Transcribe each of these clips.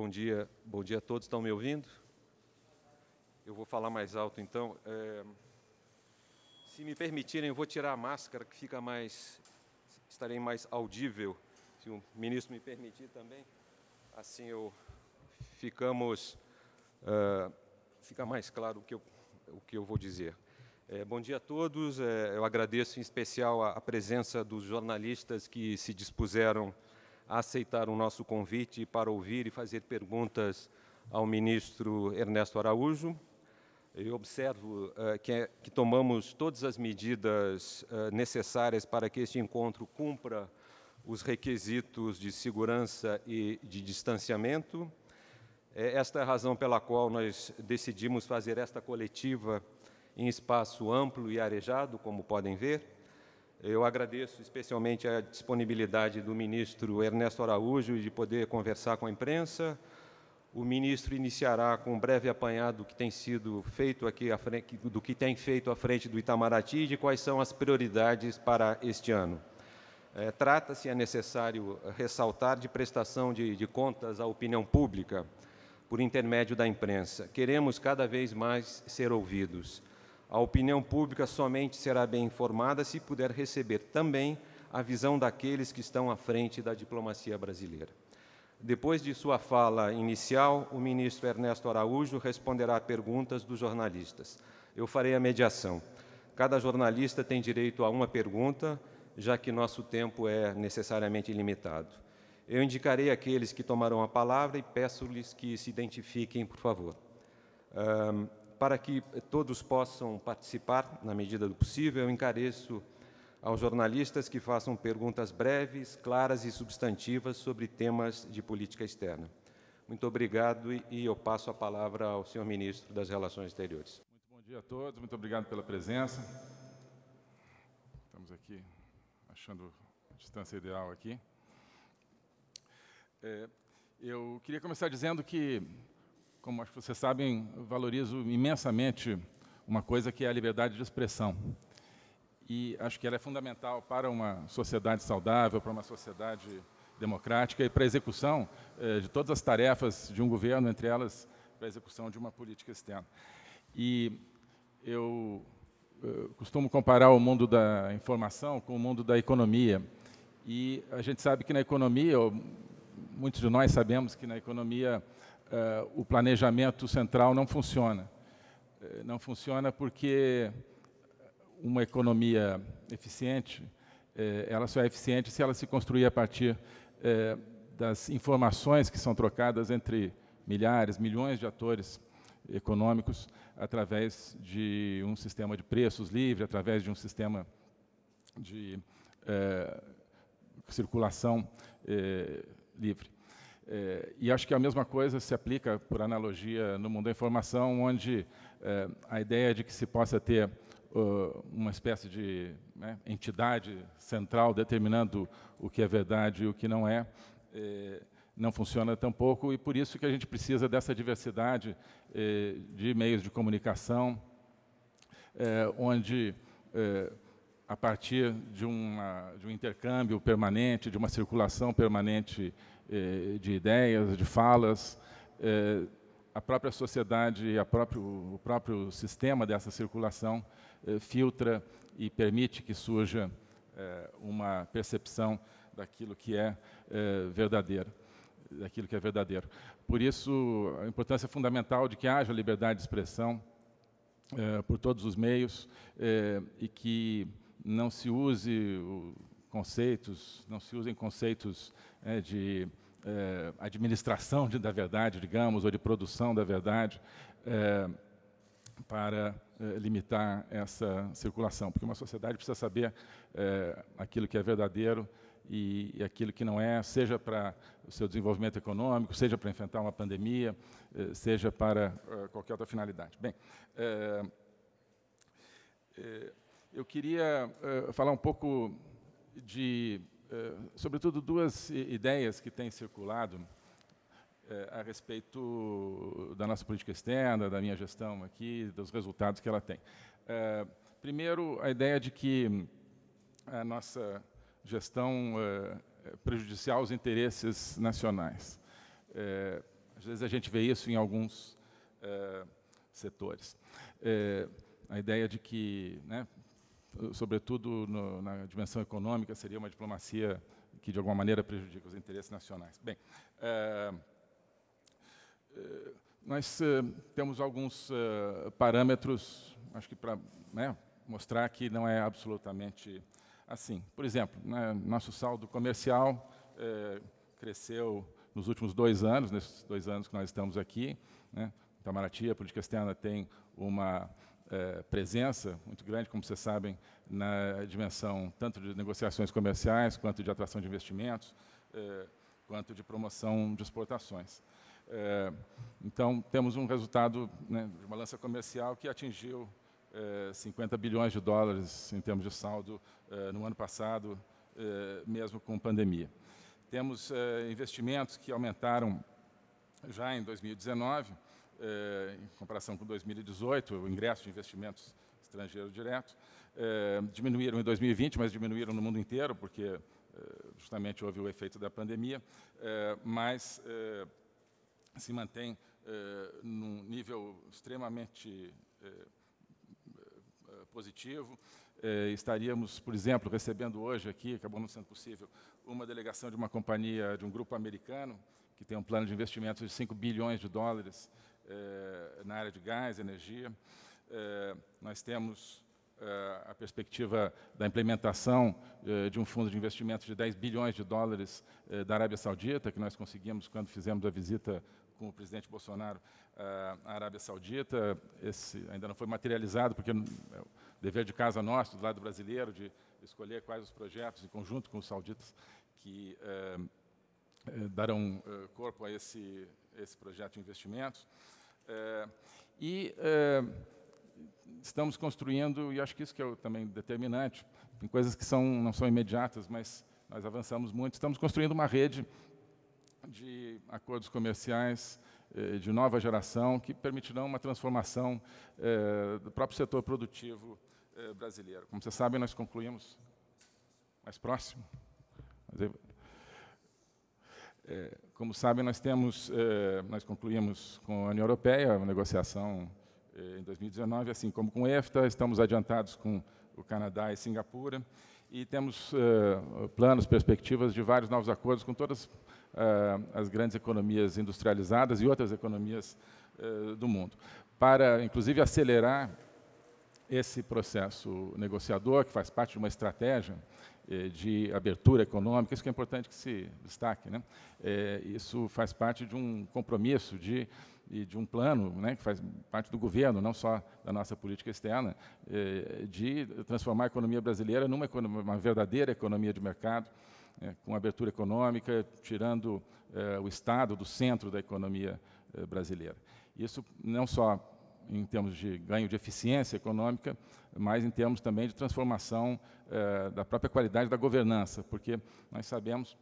Bom dia, bom dia a todos. Estão me ouvindo? Eu vou falar mais alto então. É, se me permitirem, eu vou tirar a máscara que fica mais. estarei mais audível. Se o ministro me permitir também, assim eu ficamos. É, fica mais claro o que eu, o que eu vou dizer. É, bom dia a todos. É, eu agradeço em especial a, a presença dos jornalistas que se dispuseram a aceitar o nosso convite para ouvir e fazer perguntas ao ministro Ernesto Araújo. Eu observo uh, que, é, que, tomamos todas as medidas uh, necessárias para que este encontro cumpra os requisitos de segurança e de distanciamento. É esta é a razão pela qual nós decidimos fazer esta coletiva em espaço amplo e arejado, como podem ver. Eu agradeço especialmente a disponibilidade do ministro Ernesto Araújo de poder conversar com a imprensa. O ministro iniciará com um breve apanhado do que tem sido feito aqui frente, do que tem feito à frente do Itamaraty e de quais são as prioridades para este ano. É, Trata-se, é necessário ressaltar, de prestação de, de contas à opinião pública por intermédio da imprensa. Queremos cada vez mais ser ouvidos. A opinião pública somente será bem informada se puder receber também a visão daqueles que estão à frente da diplomacia brasileira. Depois de sua fala inicial, o ministro Ernesto Araújo responderá a perguntas dos jornalistas. Eu farei a mediação. Cada jornalista tem direito a uma pergunta, já que nosso tempo é necessariamente limitado. Eu indicarei aqueles que tomarão a palavra e peço-lhes que se identifiquem, por favor. Um, para que todos possam participar na medida do possível, eu encareço aos jornalistas que façam perguntas breves, claras e substantivas sobre temas de política externa. Muito obrigado e eu passo a palavra ao senhor ministro das Relações Exteriores. Muito bom dia a todos, muito obrigado pela presença. Estamos aqui achando a distância ideal aqui. É, eu queria começar dizendo que como acho que vocês sabem, valorizo imensamente uma coisa que é a liberdade de expressão. E acho que ela é fundamental para uma sociedade saudável, para uma sociedade democrática e para a execução eh, de todas as tarefas de um governo, entre elas para a execução de uma política externa. E eu, eu eh, costumo comparar o mundo da informação com o mundo da economia. E a gente sabe que na economia, muitos de nós sabemos que na economia uh, o planejamento central não funciona. Eh, não funciona porque uma economia eficiente, eh, ela só é eficiente se ela se construir a partir eh, das informações que são trocadas entre milhares, milhões de atores econômicos através de um sistema de preços livre, através de um sistema de eh, circulação eh, livre. É, e acho que é a mesma coisa se aplica, por analogia, no mundo da informação, onde é, a ideia de que se possa ter uh, uma espécie de né, entidade central determinando o que é verdade e o que não é, é não funciona tampouco, e por isso que a gente precisa dessa diversidade é, de meios de comunicação, é, onde, a partir de, uma, de um intercâmbio permanente, de uma circulação permanente eh, de ideias, de falas, eh, a própria sociedade, a próprio, o próprio sistema dessa circulação eh, filtra e permite que surja uma percepção daquilo que é verdadeiro, daquilo que é verdadeiro. Por isso, a importância é fundamental de que haja liberdade de expressão por todos os meios e que não se use conceitos, não se usem conceitos né, de é, administração de, da verdade, digamos, ou de produção da verdade, é, para é, limitar essa circulação, porque uma sociedade precisa saber aquilo que é verdadeiro e, e, aquilo que não é, seja para o seu desenvolvimento econômico, seja para enfrentar uma pandemia, seja para qualquer outra finalidade. Bem, eu queria falar um pouco de eh, sobretudo, duas ideias que têm circulado eh, a respeito da nossa política externa, da minha gestão aqui, dos resultados que ela tem. Eh, primeiro, a ideia de que a nossa gestão é prejudicial aos interesses nacionais. Às vezes a gente vê isso em alguns setores. A ideia de que né, sobretudo no, na dimensão econômica, seria uma diplomacia que, de alguma maneira, prejudica os interesses nacionais. Bem, é, é, nós é, temos alguns é, parâmetros, acho que para né, mostrar que não é absolutamente assim. Por exemplo, né, nosso saldo comercial é, cresceu nos últimos dois anos, nesses dois anos que nós estamos aqui. Né, Itamaraty, a política externa, tem uma eh, presença muito grande, como vocês sabem, na dimensão tanto de negociações comerciais, quanto de atração de investimentos, eh, quanto de promoção de exportações. Eh, então, temos um resultado né, de balança comercial que atingiu 50 bilhões de dólares em termos de saldo no ano passado, mesmo com pandemia. Temos investimentos que aumentaram já em 2019, eh, em comparação com 2018, o ingresso de investimentos estrangeiros diretos eh, diminuíram em 2020, mas diminuíram no mundo inteiro, porque eh, justamente houve o efeito da pandemia, eh, mas eh, se mantém num nível extremamente positivo. estaríamos, por exemplo, recebendo hoje aqui, acabou não sendo possível, uma delegação de uma companhia, de um grupo americano, que tem um plano de investimentos de 5 bilhões de dólares eh, na área de gás, energia. Eh, nós temos eh, a perspectiva da implementação de um fundo de investimento de 10 bilhões de dólares da Arábia Saudita, que nós conseguimos quando fizemos a visita com o presidente Bolsonaro à Arábia Saudita. Esse ainda não foi materializado, porque hum, é dever de casa nosso, do lado brasileiro, de escolher quais os projetos, em conjunto com os sauditas, que darão corpo a esse, esse projeto de investimentos. É, e é, estamos construindo, e acho que isso que é também determinante, tem coisas que são, não são imediatas, mas nós avançamos muito, estamos construindo uma rede de acordos comerciais é, de nova geração que permitirão uma transformação é, do próprio setor produtivo é, brasileiro. Como vocês sabem, nós concluímos mais próximo. É, como sabem, nós temos, é, nós concluímos com a União Europeia uma negociação é, em 2019, assim como com o EFTA, estamos adiantados com o Canadá e Singapura, e temos planos, perspectivas de vários novos acordos com todas as grandes economias industrializadas e outras economias do mundo, para, inclusive, acelerar esse processo negociador, que faz parte de uma estratégia eh, de abertura econômica, isso que é importante que se destaque. Né? É, isso faz parte de um compromisso de, de um plano né, que faz parte do governo, não só da nossa política externa, é, de transformar a economia brasileira numa economia, uma verdadeira economia de mercado, é, com abertura econômica, tirando o Estado do centro da economia brasileira. Isso não só em termos de ganho de eficiência econômica, mas em termos também de transformação eh, da própria qualidade da governança, porque nós sabemos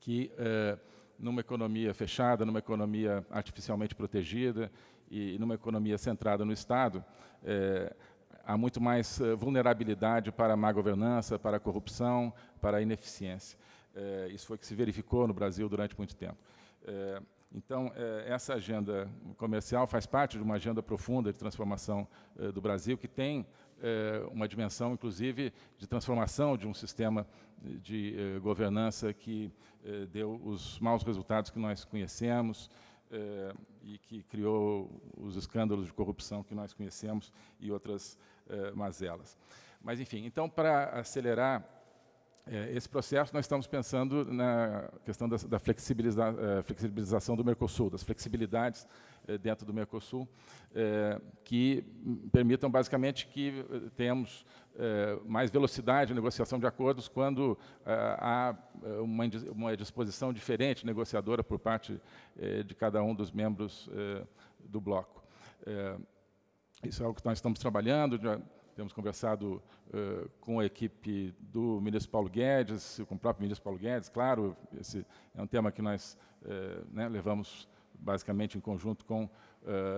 que eh, numa economia fechada, numa economia artificialmente protegida e numa economia centrada no Estado, eh, há muito mais vulnerabilidade para a má governança, para a corrupção, para a ineficiência. isso foi o que se verificou no Brasil durante muito tempo. Então, é, essa agenda comercial faz parte de uma agenda profunda de transformação é, do Brasil, que tem é, uma dimensão, inclusive, de transformação de um sistema de governança que deu os maus resultados que nós conhecemos e que criou os escândalos de corrupção que nós conhecemos e outras mazelas. Mas, enfim, então, para acelerar é, esse processo nós estamos pensando na questão da, da flexibiliza, é, flexibilização do Mercosul, das flexibilidades é, dentro do Mercosul, que permitam basicamente que tenhamos mais velocidade na negociação de acordos quando há uma, uma disposição diferente negociadora por parte de cada um dos membros do bloco. Isso é algo que nós estamos trabalhando, temos conversado uh, com a equipe do ministro Paulo Guedes, com o próprio ministro Paulo Guedes, claro, esse é um tema que nós uh, né, levamos basicamente em conjunto com uh,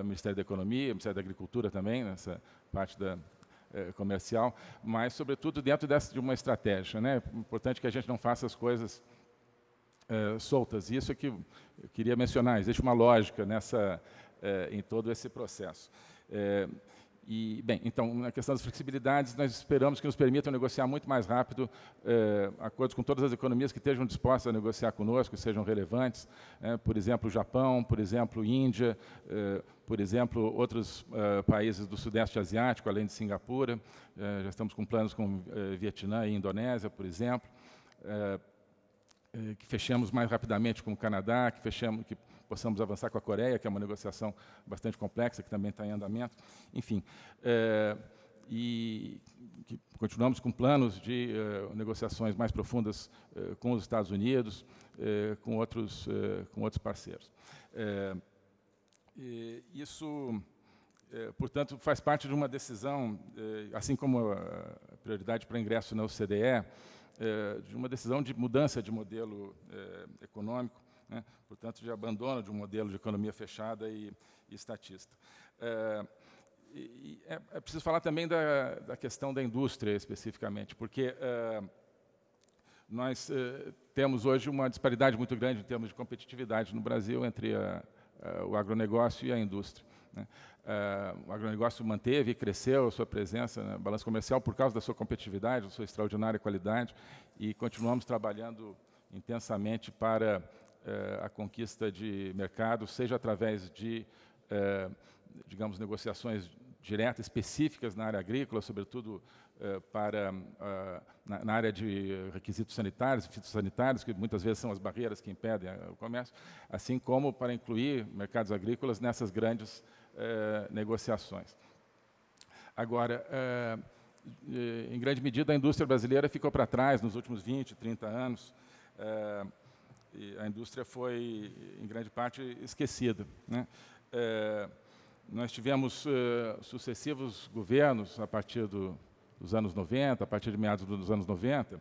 o Ministério da Economia, o Ministério da Agricultura também, nessa parte da, comercial, mas, sobretudo, dentro dessa, de uma estratégia. Né? É importante que a gente não faça as coisas uh, soltas. Isso é que eu queria mencionar. Existe uma lógica nessa, em todo esse processo. É, e, bem, então, na questão das flexibilidades, nós esperamos que nos permitam negociar muito mais rápido eh, acordos com todas as economias que estejam dispostas a negociar conosco, sejam relevantes, eh, por exemplo, o Japão, por exemplo, Índia, eh, por exemplo, outros eh, países do Sudeste Asiático, além de Singapura, eh, já estamos com planos com eh, Vietnã e Indonésia, por exemplo, que fechamos mais rapidamente com o Canadá, que fechamos Que, possamos avançar com a Coreia, que é uma negociação bastante complexa, que também está em andamento. Enfim, é, e continuamos com planos de é, negociações mais profundas é, com os Estados Unidos, é, com outros, com outros parceiros. isso, portanto, faz parte de uma decisão, assim como a prioridade para ingresso na OCDE, de uma decisão de mudança de modelo econômico né, portanto, de abandono de um modelo de economia fechada e, e estatista. É, e, é, é, preciso falar também da, da, questão da indústria, especificamente, porque é, nós é, temos hoje uma disparidade muito grande em termos de competitividade no Brasil entre a, a, o agronegócio e a indústria. Né? Uh, o agronegócio manteve e cresceu a sua presença na balança comercial por causa da sua competitividade, da sua extraordinária qualidade, e continuamos trabalhando intensamente para eh, a conquista de mercados, seja através de, eh, digamos, negociações diretas, específicas na área agrícola, sobretudo eh, para, ah, na, na, área de requisitos sanitários, fitossanitários, que muitas vezes são as barreiras que impedem o comércio, assim como para incluir mercados agrícolas nessas grandes negociações. Agora, em grande medida, a indústria brasileira ficou para trás nos últimos 20, 30 anos e a indústria foi, em grande parte, esquecida. Né? É, nós tivemos é, sucessivos governos a partir do, dos anos 90, a partir de meados dos anos 90,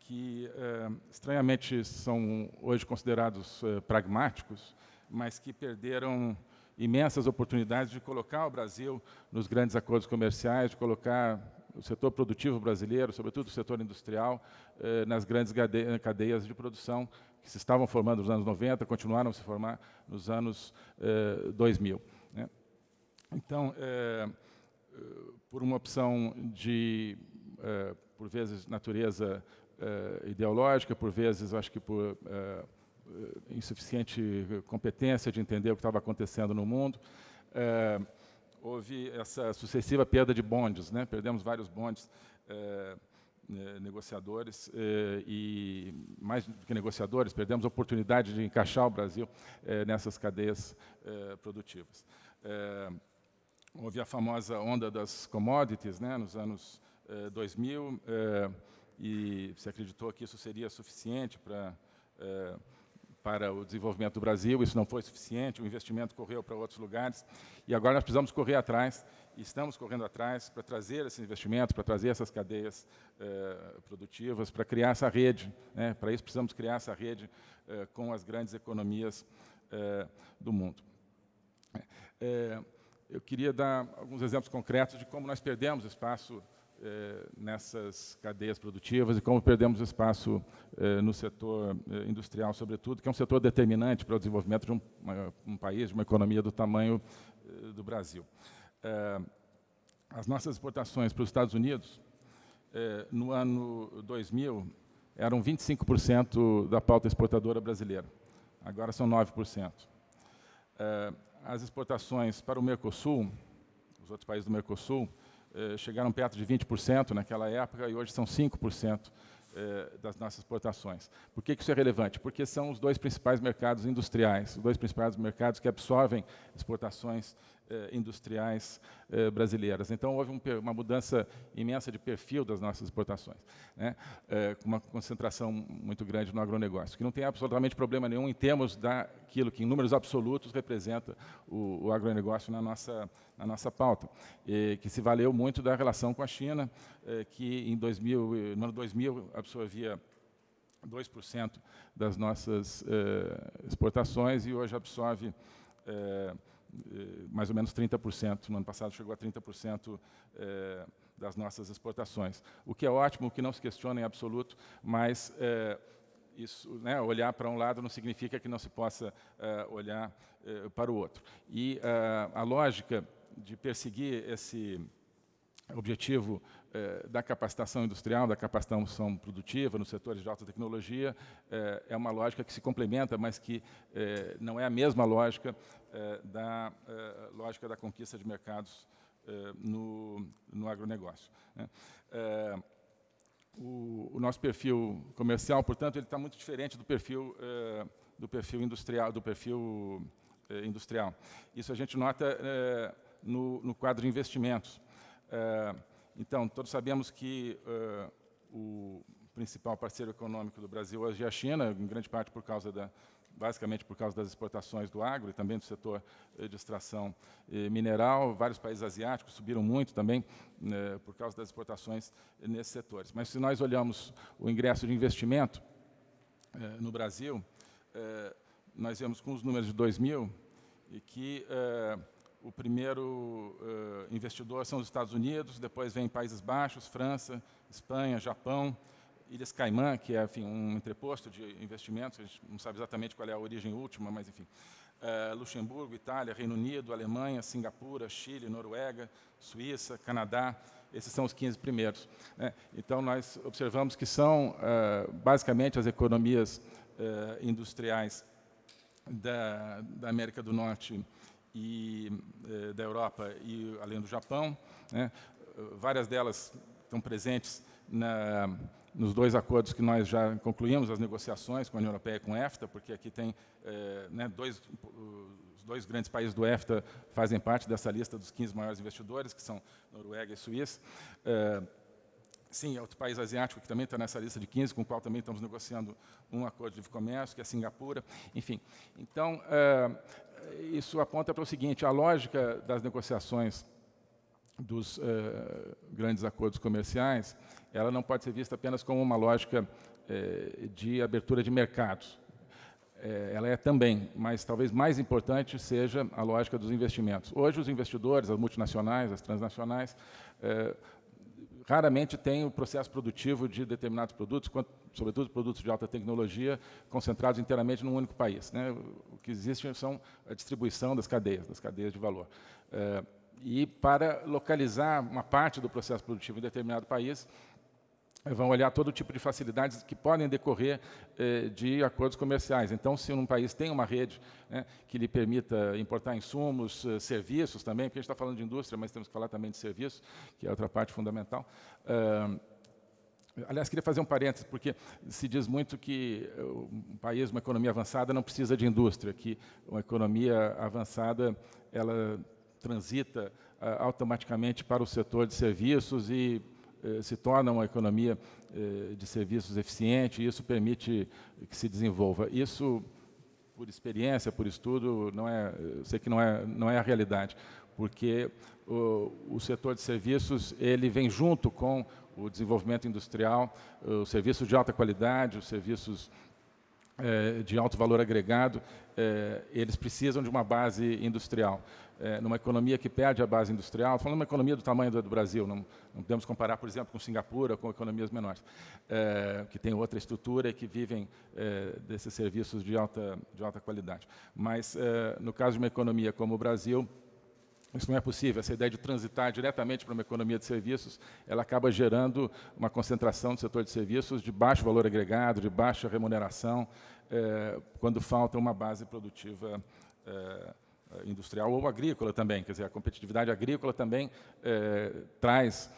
que é, estranhamente são hoje considerados é, pragmáticos, mas que perderam imensas oportunidades de colocar o Brasil nos grandes acordos comerciais, de colocar o setor produtivo brasileiro, sobretudo o setor industrial, eh, nas grandes cadeias de produção que se estavam formando nos anos 90, continuaram a se formar nos anos 2000. Eh, né? Então, eh, por uma opção de, por vezes, natureza ideológica, por vezes, acho que por insuficiente competência de entender o que estava acontecendo no mundo, houve essa sucessiva perda de bondes, né? perdemos vários bondes eh, eh, negociadores eh, e mais do que negociadores, perdemos a oportunidade de encaixar o Brasil nessas cadeias produtivas. houve a famosa onda das commodities, né? nos anos 2000 e se acreditou que isso seria suficiente para para o desenvolvimento do Brasil, isso não foi suficiente, o investimento correu para outros lugares, e agora nós precisamos correr atrás, e estamos correndo atrás para trazer esses investimentos, para trazer essas cadeias eh, produtivas, para criar essa rede. Né? Para isso, precisamos criar essa rede eh, com as grandes economias eh, do mundo. Eh, eu queria dar alguns exemplos concretos de como nós perdemos espaço eh, nessas cadeias produtivas e como perdemos espaço eh, no setor eh, industrial, sobretudo, que é um setor determinante para o desenvolvimento de um, um país, de uma economia do tamanho do Brasil. as nossas exportações para os Estados Unidos, no ano 2000, eram 25% da pauta exportadora brasileira. Agora são 9%. as exportações para o Mercosul, os outros países do Mercosul, eh, chegaram perto de 20% naquela época e hoje são 5% eh, das nossas exportações. Por que isso é relevante? Porque são os dois principais mercados industriais, os dois principais mercados que absorvem exportações eh, industriais eh, brasileiras. Então, houve um, uma mudança imensa de perfil das nossas exportações, né? eh, com uma concentração muito grande no agronegócio, que não tem absolutamente problema nenhum em termos daquilo que, em números absolutos, representa o, o agronegócio na nossa, na nossa pauta, que se valeu muito da relação com a China, eh, que em 2000, no ano 2000 absorvia 2% das nossas eh, exportações e hoje absorve eh, eh, mais ou menos 30%, no ano passado chegou a 30% eh, das nossas exportações. O que é ótimo, o que não se questiona em absoluto, mas eh, isso, né, olhar para um lado não significa que não se possa eh, olhar para o outro. E a lógica de perseguir esse objetivo da capacitação industrial, da capacitação produtiva nos setores de alta tecnologia, é uma lógica que se complementa, mas que não é a mesma lógica é, da é, lógica da conquista de mercados é, no, no agronegócio. Né? O, nosso perfil comercial, portanto, ele está muito diferente do perfil, do perfil industrial, do perfil industrial. Isso a gente nota no, no quadro de investimentos. Então, todos sabemos que o principal parceiro econômico do Brasil hoje é a China, em grande parte por causa da, basicamente por causa das exportações do agro e também do setor eh, de extração eh, mineral. Vários países asiáticos subiram muito também eh, por causa das exportações nesses setores. Mas se nós olhamos o ingresso de investimento no Brasil, nós vemos com os números de 2000 e que o primeiro investidor são os Estados Unidos, depois vem Países Baixos, França, Espanha, Japão, Ilhas Caimã, que é enfim, um entreposto de investimentos, a gente não sabe exatamente qual é a origem última, mas enfim. Uh, Luxemburgo, Itália, Reino Unido, Alemanha, Singapura, Chile, Noruega, Suíça, Canadá, esses são os 15 primeiros. Né? Então, nós observamos que são uh, basicamente as economias uh, industriais da, da, América do Norte e da Europa e além do Japão. Né? Várias delas estão presentes na nos dois acordos que nós já concluímos, as negociações com a União Europeia e com a EFTA, porque aqui tem é, né, dois, os dois grandes países do EFTA fazem parte dessa lista dos 15 maiores investidores, que são Noruega e Suíça. É, sim, outro país asiático que também está nessa lista de 15, com o qual também estamos negociando um acordo de comércio, que é a Singapura, enfim. Então, é, isso aponta para o seguinte, a lógica das negociações dos grandes acordos comerciais ela não pode ser vista apenas como uma lógica eh, de abertura de mercados. Eh, ela é também, mas talvez mais importante seja a lógica dos investimentos. Hoje, os investidores, as multinacionais, as transnacionais, eh, raramente têm o processo produtivo de determinados produtos, quanto, sobretudo produtos de alta tecnologia, concentrados inteiramente num único país. Né? O que existe são a distribuição das cadeias, das cadeias de valor e para localizar uma parte do processo produtivo em determinado país, vão olhar todo tipo de facilidades que podem decorrer eh, de acordos comerciais. Então, se um país tem uma rede né, que lhe permita importar insumos, eh, serviços também, porque a gente está falando de indústria, mas temos que falar também de serviços, que é outra parte fundamental. Uh, Aliás, queria fazer um parênteses, porque se diz muito que eh, um país, uma economia avançada, não precisa de indústria, que uma economia avançada, ela transita eh, automaticamente para o setor de serviços e eh, se torna uma economia eh, de serviços eficiente e isso permite que se desenvolva. Isso, por experiência, por estudo, não é, eu sei que não é, não é a realidade, porque o, o setor de serviços ele vem junto com o desenvolvimento industrial, eh, os serviços de alta qualidade, os serviços de alto valor agregado, eles precisam de uma base industrial é, numa economia que perde a base industrial, falando de uma economia do tamanho do, do Brasil, não, não, podemos comparar, por exemplo, com Singapura, com economias menores, é, que têm outra estrutura e que vivem é, desses serviços de alta, de alta qualidade. Mas, é, no caso de uma economia como o Brasil, isso não é possível. Essa ideia de transitar diretamente para uma economia de serviços, ela acaba gerando uma concentração do setor de serviços de baixo valor agregado, de baixa remuneração, é, quando falta uma base produtiva eh, industrial ou agrícola também. Quer dizer, a competitividade agrícola também é, traz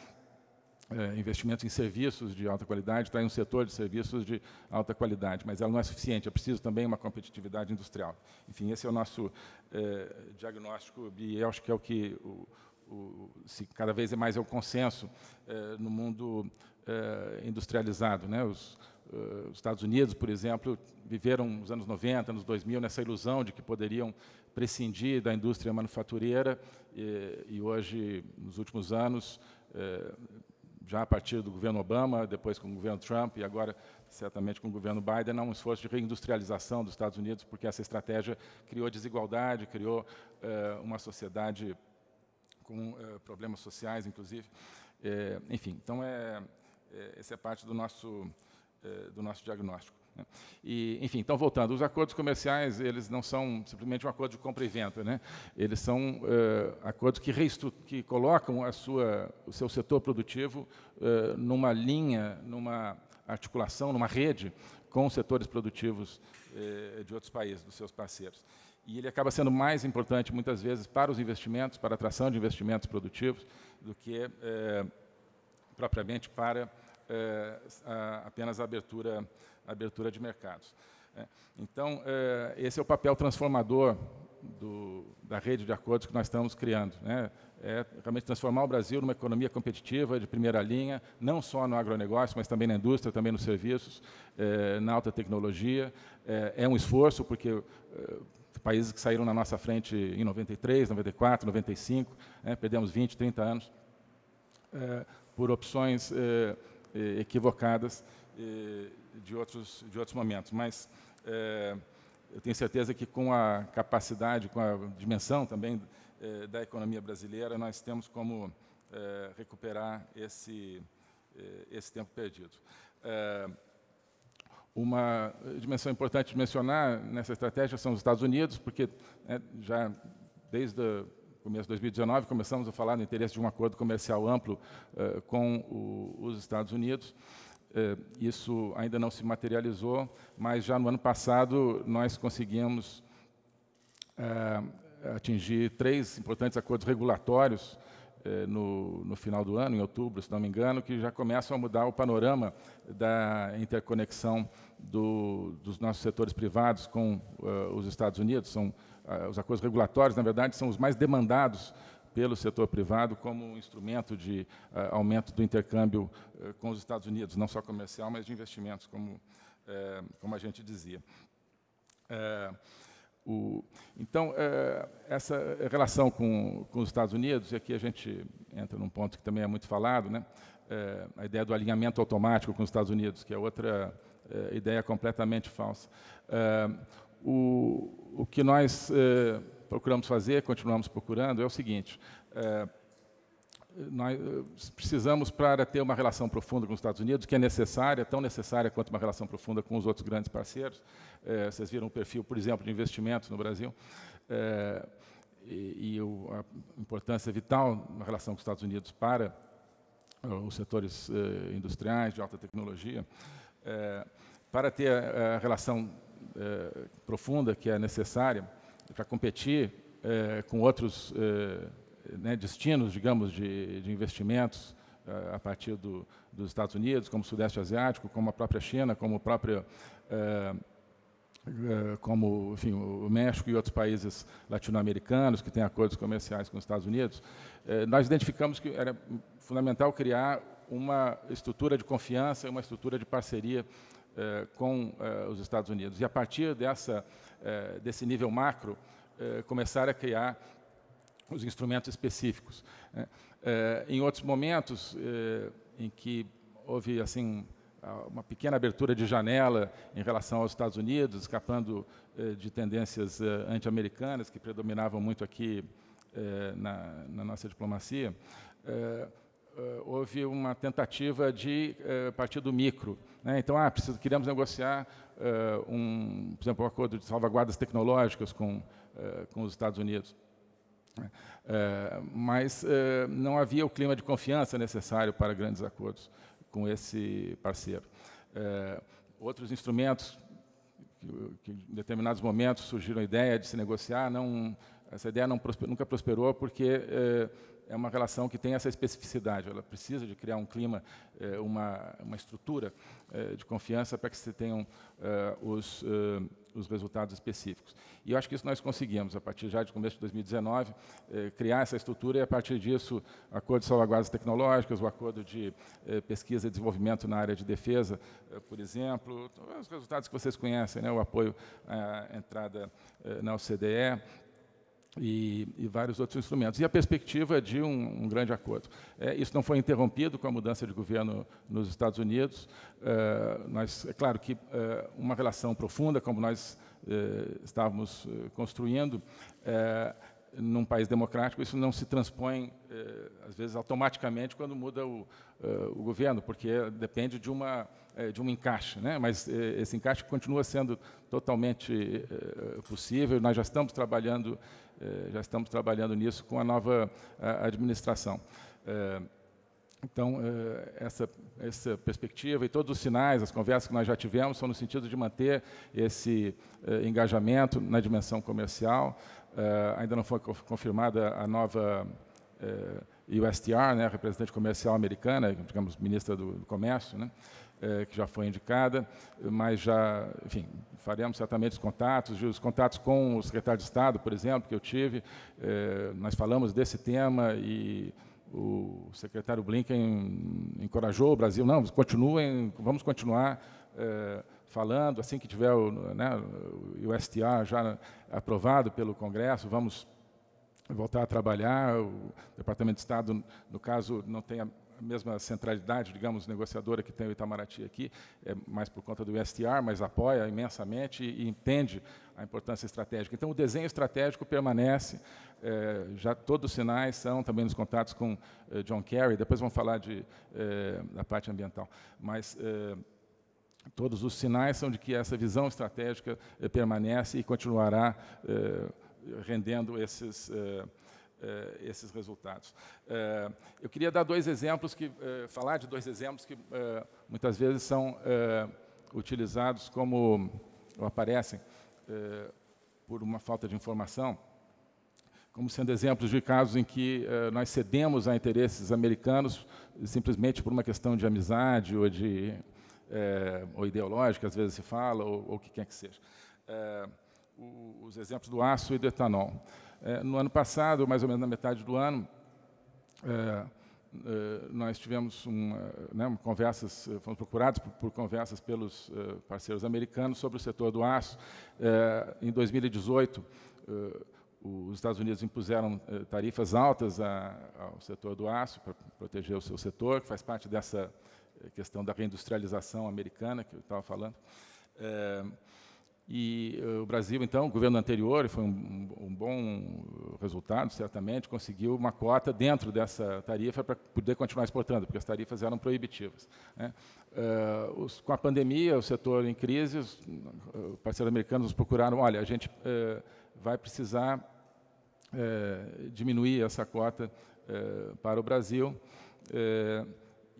é, investimentos em serviços de alta qualidade, traz um setor de serviços de alta qualidade, mas ela não é suficiente, é preciso também uma competitividade industrial. Enfim, esse é o nosso é, diagnóstico, e acho que é o que o, o, se cada vez é mais é o consenso no mundo industrializado. Né? Os, os Estados Unidos, por exemplo, viveram nos anos 90, anos 2000, nessa ilusão de que poderiam prescindi da indústria manufatureira e, e hoje, nos últimos anos, é, já a partir do governo Obama, depois com o governo Trump e agora certamente com o governo Biden, há um esforço de reindustrialização dos Estados Unidos, porque essa estratégia criou desigualdade, criou é, uma sociedade com é, problemas sociais, inclusive. enfim, então é, é, essa é parte do nosso, do nosso diagnóstico. Né? E, enfim, então voltando, os acordos comerciais eles não são simplesmente um acordo de compra e venda, né? Eles são uh, acordos que, que colocam a sua, o seu setor produtivo uh, numa linha, numa articulação, numa rede com os setores produtivos uh, de outros países, dos seus parceiros. E ele acaba sendo mais importante muitas vezes para os investimentos, para a atração de investimentos produtivos, do que propriamente para apenas a abertura abertura de mercados. Né? Então, eh, esse é o papel transformador do, da rede de acordos que nós estamos criando. Né? É realmente transformar o Brasil numa economia competitiva de primeira linha, não só no agronegócio, mas também na indústria, também nos serviços, é, na alta tecnologia. É, é um esforço, porque países que saíram na nossa frente em 93, 94, 95, perdemos 20, 30 anos, por opções equivocadas. E, de outros, de outros momentos. Mas é, eu tenho certeza que com a capacidade, com a dimensão também é, da economia brasileira, nós temos como é, recuperar esse, é, esse tempo perdido. É, uma dimensão importante de mencionar nessa estratégia são os Estados Unidos, porque né, já desde o começo de 2019 começamos a falar no interesse de um acordo comercial amplo uh, com o, os Estados Unidos. Eh, isso ainda não se materializou, mas já no ano passado nós conseguimos eh, atingir três importantes acordos regulatórios eh, no, no, final do ano, em outubro, se não me engano, que já começam a mudar o panorama da interconexão do, dos nossos setores privados com uh, os Estados Unidos. São uh, os acordos regulatórios, na verdade, são os mais demandados pelo setor privado como um instrumento de uh, aumento do intercâmbio uh, com os Estados Unidos, não só comercial, mas de investimentos, como, uh, como a gente dizia. O, então, essa relação com, com os Estados Unidos, e aqui a gente entra num ponto que também é muito falado, né? a ideia do alinhamento automático com os Estados Unidos, que é outra ideia completamente falsa. o, o que nós procuramos fazer, continuamos procurando, é o seguinte: é, nós eh, precisamos, para ter uma relação profunda com os Estados Unidos, que é necessária, tão necessária quanto uma relação profunda com os outros grandes parceiros, é, vocês viram o perfil, por exemplo, de investimentos no Brasil. É, e, e a importância vital na relação com os Estados Unidos para eh, os setores eh, industriais de alta tecnologia, eh, para ter a, a relação eh, profunda que é necessária, para competir é, com outros é, né, destinos, digamos, de, de investimentos eh, a partir do, dos Estados Unidos, como o Sudeste Asiático, como a própria China, como o próprio como enfim, o México e outros países latino-americanos que têm acordos comerciais com os Estados Unidos, nós identificamos que era fundamental criar uma estrutura de confiança, uma estrutura de parceria eh, com eh, os Estados Unidos. E a partir dessa, eh, desse nível macro, eh, começar a criar os instrumentos específicos. Né? Eh, em outros momentos eh, em que houve assim uma pequena abertura de janela em relação aos Estados Unidos, escapando de tendências anti-americanas que predominavam muito aqui na, na, nossa diplomacia, eh, houve uma tentativa de eh, partir do micro. Né? Então, ah, precisamos, queremos negociar, eh, um, por exemplo, um acordo de salvaguardas tecnológicas com, com os Estados Unidos. Né? mas não havia o clima de confiança necessário para grandes acordos com esse parceiro. outros instrumentos que em determinados momentos surgiram a ideia de se negociar, não, essa ideia não nunca prosperou porque é uma relação que tem essa especificidade, ela precisa de criar um clima, é, uma, uma estrutura é, de confiança para que se tenham é, os, os resultados específicos. E eu acho que isso nós conseguimos, a partir já de começo de 2019, criar essa estrutura e, a partir disso, o Acordo de Salvaguardas Tecnológicas, o Acordo de Pesquisa e Desenvolvimento na área de defesa, por exemplo, os resultados que vocês conhecem, né, o apoio à entrada na OCDE, e, e, vários outros instrumentos. E a perspectiva de um, um grande acordo. É, isso não foi interrompido com a mudança de governo nos Estados Unidos. É, nós, é claro que é, uma relação profunda, como nós é, estávamos é, construindo, é, num país democrático, isso não se transpõe, às vezes, automaticamente quando muda o, o governo, porque depende de uma de um encaixe, né? mas esse encaixe continua sendo totalmente possível. Nós já estamos trabalhando eh, já estamos trabalhando nisso com a nova eh, administração. Eh, então, essa, essa perspectiva e todos os sinais, as conversas que nós já tivemos, são no sentido de manter esse engajamento na dimensão comercial. Ainda não foi confirmada a nova USTR, né, a representante comercial americana, digamos, ministra do Comércio, né, eh, que já foi indicada, mas já, enfim, faremos certamente os contatos, os contatos com o secretário de Estado, por exemplo, que eu tive, eh, nós falamos desse tema e o secretário Blinken encorajou o Brasil, não, continuem, vamos continuar eh, falando, assim que tiver o, né, o STA já aprovado pelo Congresso, vamos voltar a trabalhar, o Departamento de Estado, no caso, não tem mesma centralidade, digamos, negociadora que tem o Itamaraty aqui, é mais por conta do STR, mas apoia imensamente e entende a importância estratégica. Então, o desenho estratégico permanece, é, já todos os sinais são também nos contatos com é, John Kerry, depois vamos falar de, é, da parte ambiental, mas... É, todos os sinais são de que essa visão estratégica permanece e continuará rendendo esses, eh, esses resultados. Eh, eu queria dar dois exemplos, que, eh, falar de dois exemplos que muitas vezes são utilizados como, ou aparecem por uma falta de informação, como sendo exemplos de casos em que nós cedemos a interesses americanos simplesmente por uma questão de amizade ou de é, ou ideológica, às vezes se fala, ou o que quer que seja. É, os exemplos do aço e do etanol. É, no ano passado, mais ou menos na metade do ano, é, é nós tivemos uma, é, né, conversas, é, fomos procurados por, por, conversas pelos parceiros americanos sobre o setor do aço. em 2018, os Estados Unidos impuseram tarifas altas ao setor do aço para proteger o seu setor, que faz parte dessa questão da reindustrialização americana que eu estava falando. E eh, o Brasil, então, o governo anterior, foi um, um, bom resultado, certamente, conseguiu uma cota dentro dessa tarifa para poder continuar exportando, porque as tarifas eram proibitivas. Né? Uh, os, com a pandemia, o setor em crise, os eh, parceiros americanos nos procuraram, olha, a gente vai precisar diminuir essa cota para o Brasil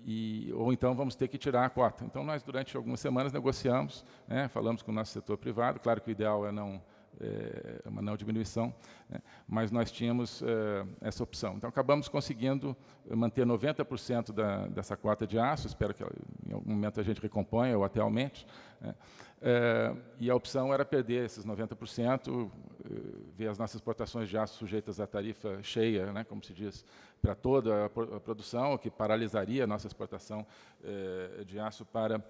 e, ou então vamos ter que tirar a cota. Então, nós, durante algumas semanas, negociamos, né, falamos com o nosso setor privado, claro que o ideal é não é, uma não diminuição, né, mas nós tínhamos é, essa opção. Então, acabamos conseguindo eh, manter 90% da, dessa cota de aço, espero que ela em algum momento a gente recompõe ou até aumente, né? é, e a opção era perder esses 90%, eh, ver as nossas exportações de aço sujeitas à tarifa cheia, né, como se diz, para toda a, produção, o que paralisaria a nossa exportação é, de aço para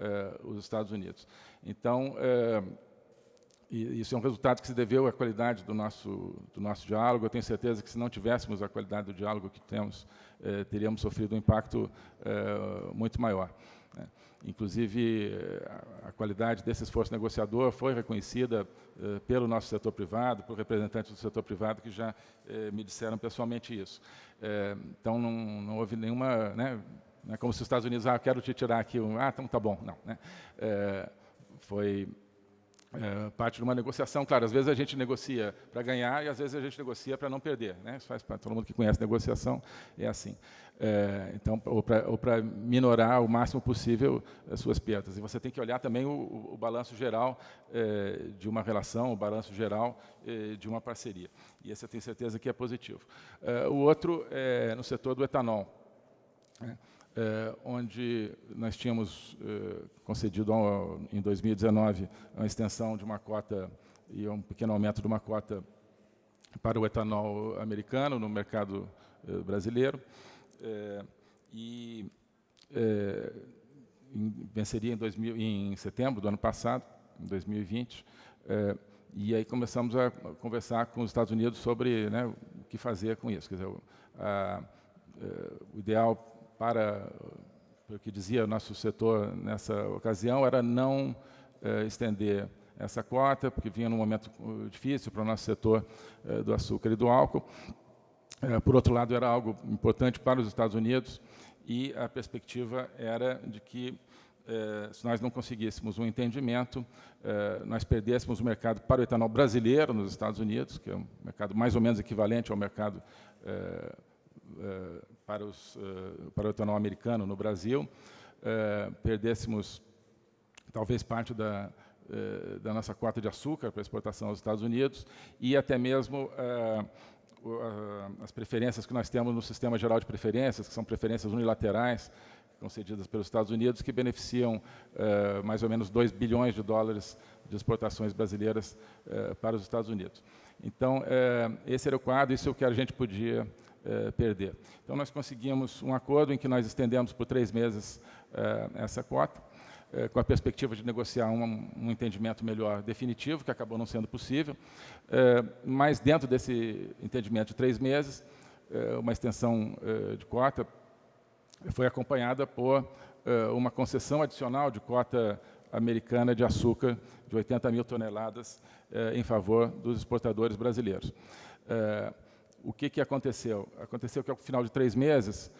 é, os Estados Unidos. Então, isso é um resultado que se deveu à qualidade do nosso, do nosso diálogo. Eu tenho certeza que, se não tivéssemos a qualidade do diálogo que temos, eh, teríamos sofrido um impacto eh, muito maior. Né. Inclusive, eh, a, qualidade desse esforço negociador foi reconhecida eh, pelo nosso setor privado, por representantes do setor privado que já eh, me disseram pessoalmente isso. Eh, então, não, não houve nenhuma. Né, não é como se os Estados Unidos, ah, quero te tirar aqui, um, ah, então tá bom. Não. Né. foi é, parte de uma negociação. Claro, às vezes a gente negocia para ganhar e às vezes a gente negocia para não perder. Né? Isso faz para todo mundo que conhece negociação, é assim. É, então, ou para minorar o máximo possível as suas perdas. E você tem que olhar também o, o, o balanço geral é, de uma relação, o balanço geral é, de uma parceria. E esse eu tenho certeza que é positivo. É, o outro é no setor do etanol. Né? é, onde nós tínhamos é, concedido em 2019 uma extensão de uma cota e um pequeno aumento de uma cota para o etanol americano no mercado é, brasileiro. e em, venceria em, 2000, em, setembro do ano passado, em 2020. e aí começamos a conversar com os Estados Unidos sobre né, o que fazer com isso. Quer dizer, a, o ideal para o que dizia nosso setor nessa ocasião era não eh, estender essa cota, porque vinha num momento eh, difícil para o nosso setor eh, do açúcar e do álcool. Eh, por outro lado, era algo importante para os Estados Unidos e a perspectiva era de que eh, se nós não conseguíssemos um entendimento, eh, nós perdêssemos o mercado para o etanol brasileiro nos Estados Unidos, que é um mercado mais ou menos equivalente ao mercado para, os, eh, para o etanol americano no Brasil, eh, perdêssemos talvez parte da, eh, da nossa cota de açúcar para exportação aos Estados Unidos e até mesmo ah, as preferências que nós temos no sistema geral de preferências, que são preferências unilaterais concedidas pelos Estados Unidos, que beneficiam mais ou menos 2 bilhões de dólares de exportações brasileiras para os Estados Unidos. Então, esse era o quadro, isso é o que a gente podia eh, perder. Então, nós conseguimos um acordo em que nós estendemos por três meses eh, essa cota, eh, com a perspectiva de negociar um, um, entendimento melhor definitivo, que acabou não sendo possível, eh, mas dentro desse entendimento de três meses, eh, uma extensão de cota foi acompanhada por uma concessão adicional de cota americana de açúcar de 80 mil toneladas eh, em favor dos exportadores brasileiros. Eh, o que, que aconteceu? Aconteceu que, ao final de três meses,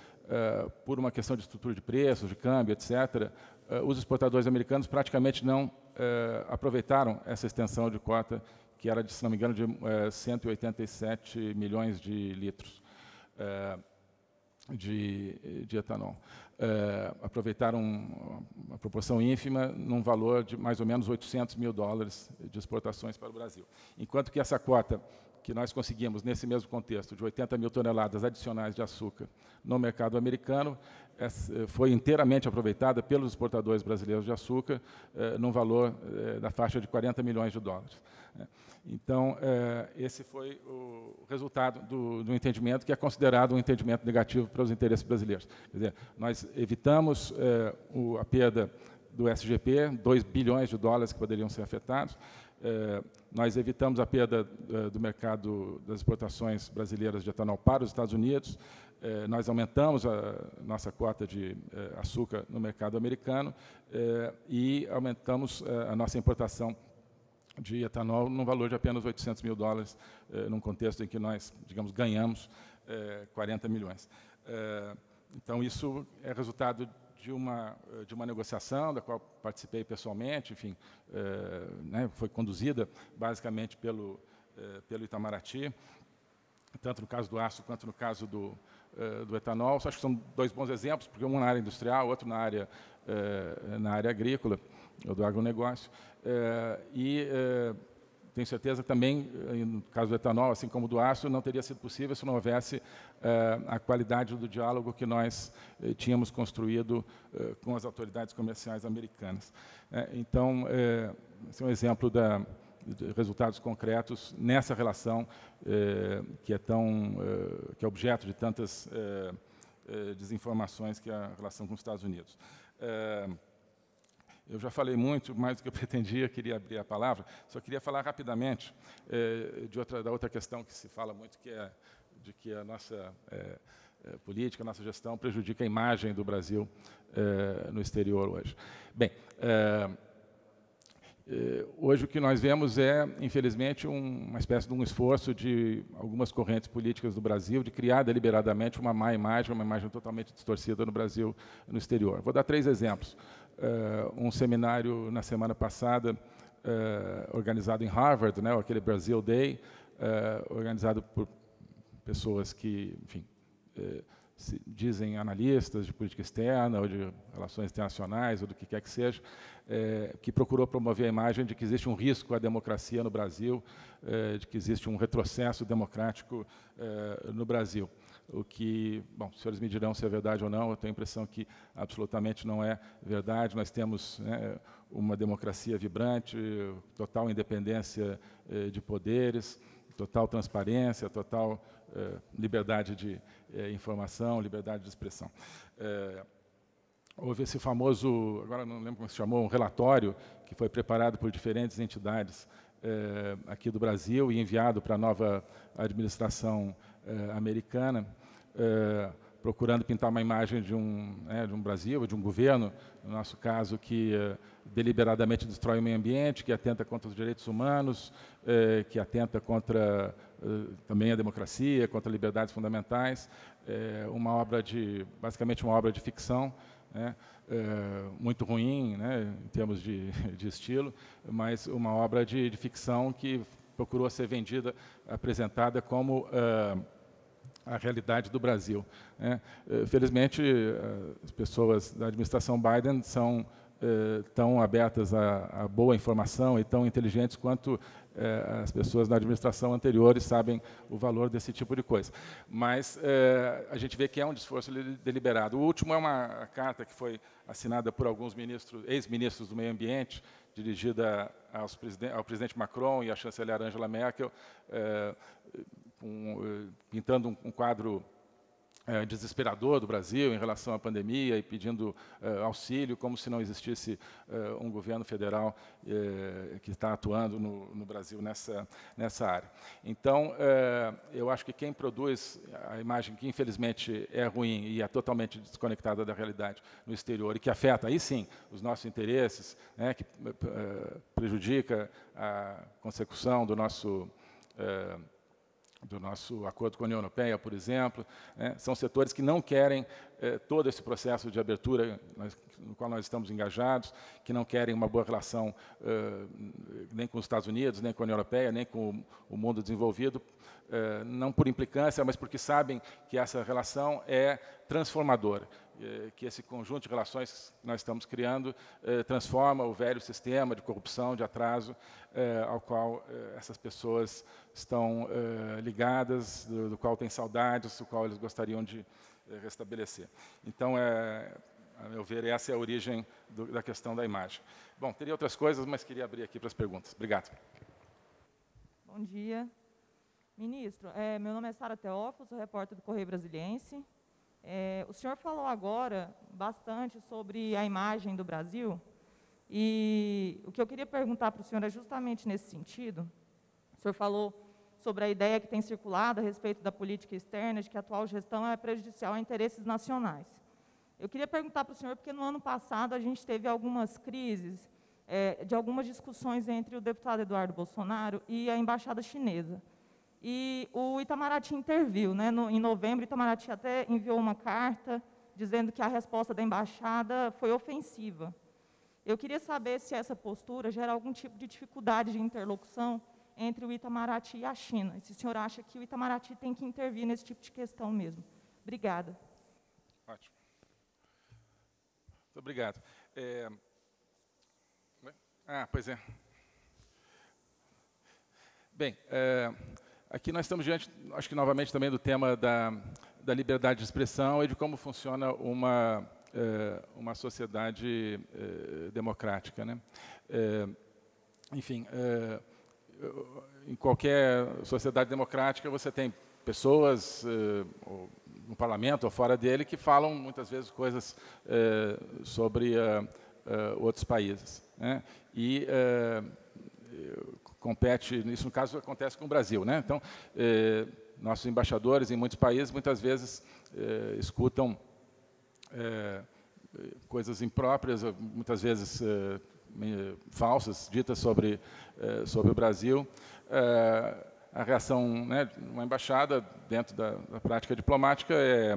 uh, por uma questão de estrutura de preços, de câmbio, etc., uh, eh, os exportadores americanos praticamente não uh, aproveitaram essa extensão de cota, que era, se não me engano, de 187 milhões de litros de, de etanol. aproveitaram uma proporção ínfima, num valor de mais ou menos 800 mil dólares de exportações para o Brasil. Enquanto que essa cota que nós conseguimos nesse mesmo contexto, de 80 mil toneladas adicionais de açúcar no mercado americano, é, foi inteiramente aproveitada pelos exportadores brasileiros de açúcar, é, num valor da é, faixa de 40 milhões de dólares. Né. Então, esse foi o resultado do, do, entendimento, que é considerado um entendimento negativo para os interesses brasileiros. Quer dizer, nós evitamos a perda do SGP, 2 bilhões de dólares que poderiam ser afetados, é, nós evitamos a perda é, do mercado das exportações brasileiras de etanol para os Estados Unidos, é, nós aumentamos a nossa cota de açúcar no mercado americano e aumentamos a nossa importação de etanol num valor de apenas 800 mil dólares, num contexto em que nós, digamos, ganhamos 40 milhões. Então, isso é resultado de uma, eh, de uma negociação da qual participei pessoalmente, enfim, eh, né, foi conduzida basicamente pelo, eh, pelo Itamaraty, tanto no caso do aço quanto no caso do, do etanol. Acho que são dois bons exemplos, porque um na área industrial, outro na área, na área agrícola, ou do agronegócio. e tenho certeza também, eh, no caso do etanol, assim como do aço, não teria sido possível se não houvesse uh, a qualidade do diálogo que nós uh, tínhamos construído uh, com as autoridades comerciais americanas. então, esse é um exemplo da, de resultados concretos nessa relação que é tão que é objeto de tantas desinformações que é a relação com os Estados Unidos. Eu já falei muito, mais do que eu pretendia, queria abrir a palavra, só queria falar rapidamente eh, de outra, da outra questão que se fala muito, que é de que a nossa eh, eh, política, a nossa gestão prejudica a imagem do Brasil no exterior hoje. Bem, hoje o que nós vemos é, infelizmente, um, uma espécie de um esforço de algumas correntes políticas do Brasil de criar deliberadamente uma má imagem, uma imagem totalmente distorcida no Brasil no exterior. Vou dar três exemplos. Eh, um seminário na semana passada, eh, organizado em Harvard, né, aquele Brazil Day, eh, organizado por pessoas que, enfim, dizem analistas de política externa ou de relações internacionais ou do que quer que seja, é, que procurou promover a imagem de que existe um risco à democracia no Brasil, é, de que existe um retrocesso democrático é, no Brasil. O que, bom, os senhores me dirão se é verdade ou não, eu tenho a impressão que absolutamente não é verdade. Nós temos né, uma democracia vibrante, total independência é, de poderes, total transparência, total eh, liberdade de eh, informação, liberdade de expressão. Eh, houve esse famoso, agora não lembro como se chamou, um relatório que foi preparado por diferentes entidades aqui do Brasil e enviado para a nova administração americana procurando pintar uma imagem de um, né, de um Brasil, de um governo, no nosso caso, que eh, deliberadamente destrói o meio ambiente, que atenta contra os direitos humanos, eh, que atenta contra eh, também a democracia, contra liberdades fundamentais, uma obra de, basicamente uma obra de ficção, né, muito ruim né, em termos de, de, estilo, mas uma obra de, de, ficção que procurou ser vendida, apresentada como... Uh, a realidade do Brasil. Né? Eh, felizmente, eh, as pessoas da administração Biden são eh, tão abertas à, à, boa informação e tão inteligentes quanto as pessoas da administração anteriores sabem o valor desse tipo de coisa. Mas a gente vê que é um esforço deliberado. O último é uma carta que foi assinada por alguns ministros, ex-ministros do meio ambiente, dirigida ao presidente Macron e à chanceler Angela Merkel, um, eh, pintando um quadro eh, desesperador do Brasil em relação à pandemia e pedindo eh, auxílio, como se não existisse um governo federal que está atuando no, no, Brasil nessa, nessa área. Então, eu acho que quem produz a imagem que, infelizmente, é ruim e é totalmente desconectada da realidade no exterior e que afeta, aí sim, os nossos interesses, né, que prejudica a consecução do nosso do nosso acordo com a União Europeia, por exemplo, né, são setores que não querem eh, todo esse processo de abertura nós, no qual nós estamos engajados, que não querem uma boa relação eh, nem com os Estados Unidos, nem com a União Europeia, nem com o, o mundo desenvolvido, eh, não por implicância, mas porque sabem que essa relação é transformadora. Eh, que esse conjunto de relações que nós estamos criando eh, transforma o velho sistema de corrupção, de atraso, eh, ao qual essas pessoas estão ligadas, do, do qual têm saudades, do qual eles gostariam de restabelecer. Então, é, a meu ver, essa é a origem do, da questão da imagem. Bom, teria outras coisas, mas queria abrir aqui para as perguntas. Obrigado. Bom dia. Ministro, é, meu nome é Sara Teófilo, sou repórter do Correio Brasiliense. É, o senhor falou agora bastante sobre a imagem do Brasil, e o que eu queria perguntar para o senhor é justamente nesse sentido. O senhor falou sobre a ideia que tem circulado a respeito da política externa, de que a atual gestão é prejudicial a interesses nacionais. Eu queria perguntar para o senhor, porque no ano passado a gente teve algumas crises, é, de algumas discussões entre o deputado Eduardo Bolsonaro e a embaixada chinesa. E o Itamaraty interviu. Né? No, em novembro, Itamaraty até enviou uma carta dizendo que a resposta da embaixada foi ofensiva. Eu queria saber se essa postura gera algum tipo de dificuldade de interlocução entre o Itamaraty e a China. E se o senhor acha que o Itamaraty tem que intervir nesse tipo de questão mesmo. Obrigada. Ótimo. Muito obrigado. É... Né? Ah, pois é. Bem, é... Aqui nós estamos diante, acho que novamente também do tema da, da liberdade de expressão e de como funciona uma, eh, uma sociedade eh, democrática. Né? Eh, enfim, em qualquer sociedade democrática você tem pessoas no parlamento ou fora dele que falam muitas vezes coisas sobre outros países. Né? E compete, isso no caso acontece com o Brasil, né? Então, eh, nossos embaixadores em muitos países muitas vezes eh, escutam eh, coisas impróprias, muitas vezes eh, falsas, ditas sobre, eh, sobre o Brasil. Eh, a reação né, de uma embaixada, dentro da, da prática diplomática, é,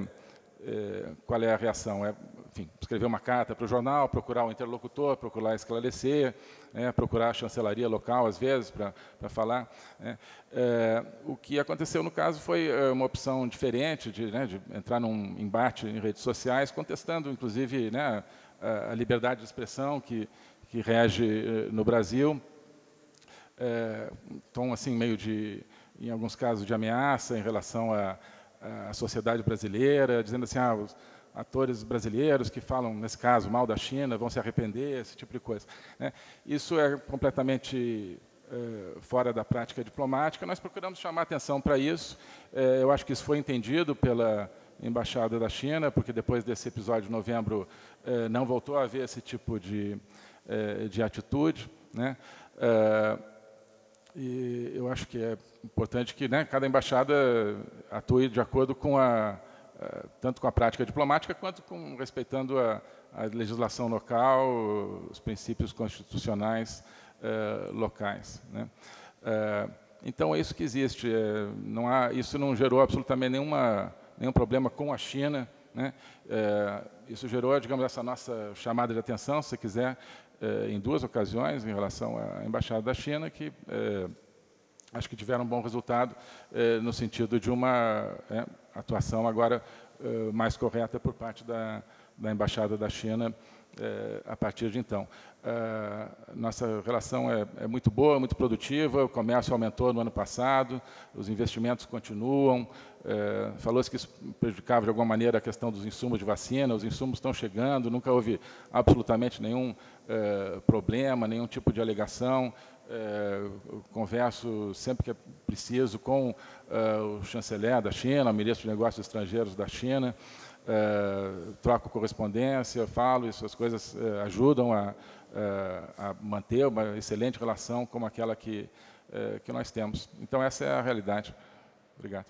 é qual é a reação? É enfim, escrever uma carta para o jornal, procurar o um interlocutor, procurar esclarecer, né, procurar a chancelaria local, às vezes, para, para falar. Né. É, o que aconteceu no caso foi eh, uma opção diferente de, né, de, entrar num embate em redes sociais, contestando, inclusive, né, a, a, liberdade de expressão que, que rege eh, no Brasil. É, tom, assim, meio de, em alguns casos, de ameaça em relação à sociedade brasileira, dizendo assim, ah, os, atores brasileiros que falam, nesse caso, mal da China, vão se arrepender, esse tipo de coisa. Né? Isso é completamente eh, fora da prática diplomática. Nós procuramos chamar atenção para isso. Eh, eu acho que isso foi entendido pela Embaixada da China, porque depois desse episódio de novembro eh, não voltou a haver esse tipo de, de atitude. Né? e eu acho que é importante que né, cada embaixada atue de acordo com a eh, tanto com a prática diplomática quanto com respeitando a, a legislação local, os princípios constitucionais eh, locais. Né? Eh, então é isso que existe. não há, isso não gerou absolutamente nenhuma, nenhum problema com a China. Né? isso gerou, digamos, essa nossa chamada de atenção, se quiser, em duas ocasiões, em relação à embaixada da China, que acho que tiveram um bom resultado eh, no sentido de uma eh, atuação agora eh, mais correta por parte da, da Embaixada da China eh, a partir de então. Eh, nossa relação é, é, muito boa, muito produtiva, o comércio aumentou no ano passado, os investimentos continuam, falou-se que isso prejudicava de alguma maneira a questão dos insumos de vacina, os insumos estão chegando, nunca houve absolutamente nenhum problema, nenhum tipo de alegação, é, converso sempre que é preciso com é, o chanceler da China, o ministro de Negócios Estrangeiros da China, é, troco correspondência, falo, essas coisas é, ajudam a, é, a, manter uma excelente relação como aquela que, que nós temos. Então, essa é a realidade. Obrigado.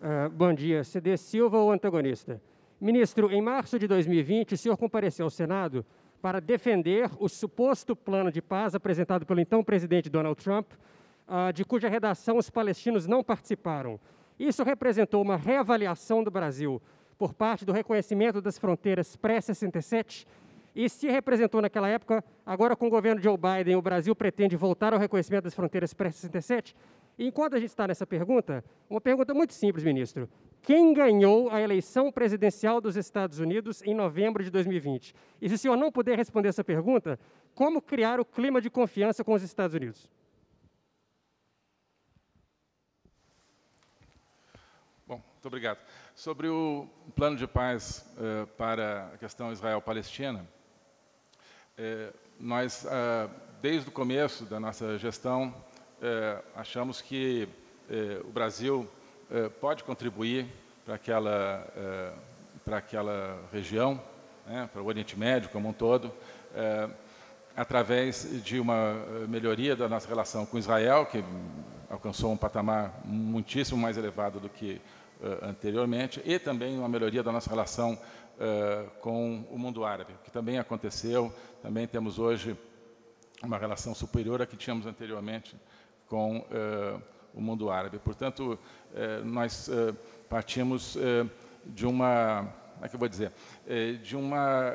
Uh, bom dia. CD Silva ou antagonista? Ministro, em março de 2020, o senhor compareceu ao Senado para defender o suposto plano de paz apresentado pelo então presidente Donald Trump, ah, de cuja redação os palestinos não participaram. Isso representou uma reavaliação do Brasil por parte do reconhecimento das fronteiras pré-67 e se representou naquela época, agora com o governo Joe Biden, o Brasil pretende voltar ao reconhecimento das fronteiras pré-67, Enquanto a gente está nessa pergunta, uma pergunta muito simples, ministro. Quem ganhou a eleição presidencial dos Estados Unidos em novembro de 2020? E se o senhor não puder responder essa pergunta, como criar o clima de confiança com os Estados Unidos? Bom, muito obrigado. Sobre o plano de paz eh, para a questão Israel-Palestina, eh, nós, ah, desde o começo da nossa gestão, é, achamos que é, o Brasil é, pode contribuir para aquela, para aquela região, né, para o Oriente Médio como um todo, através de uma melhoria da nossa relação com Israel, que alcançou um patamar muitíssimo mais elevado do que anteriormente, e também uma melhoria da nossa relação com o mundo árabe, que também aconteceu, também temos hoje uma relação superior à que tínhamos anteriormente com uh, o mundo árabe. Portanto, uh, nós uh, partimos de uma, como é que eu vou dizer, de uma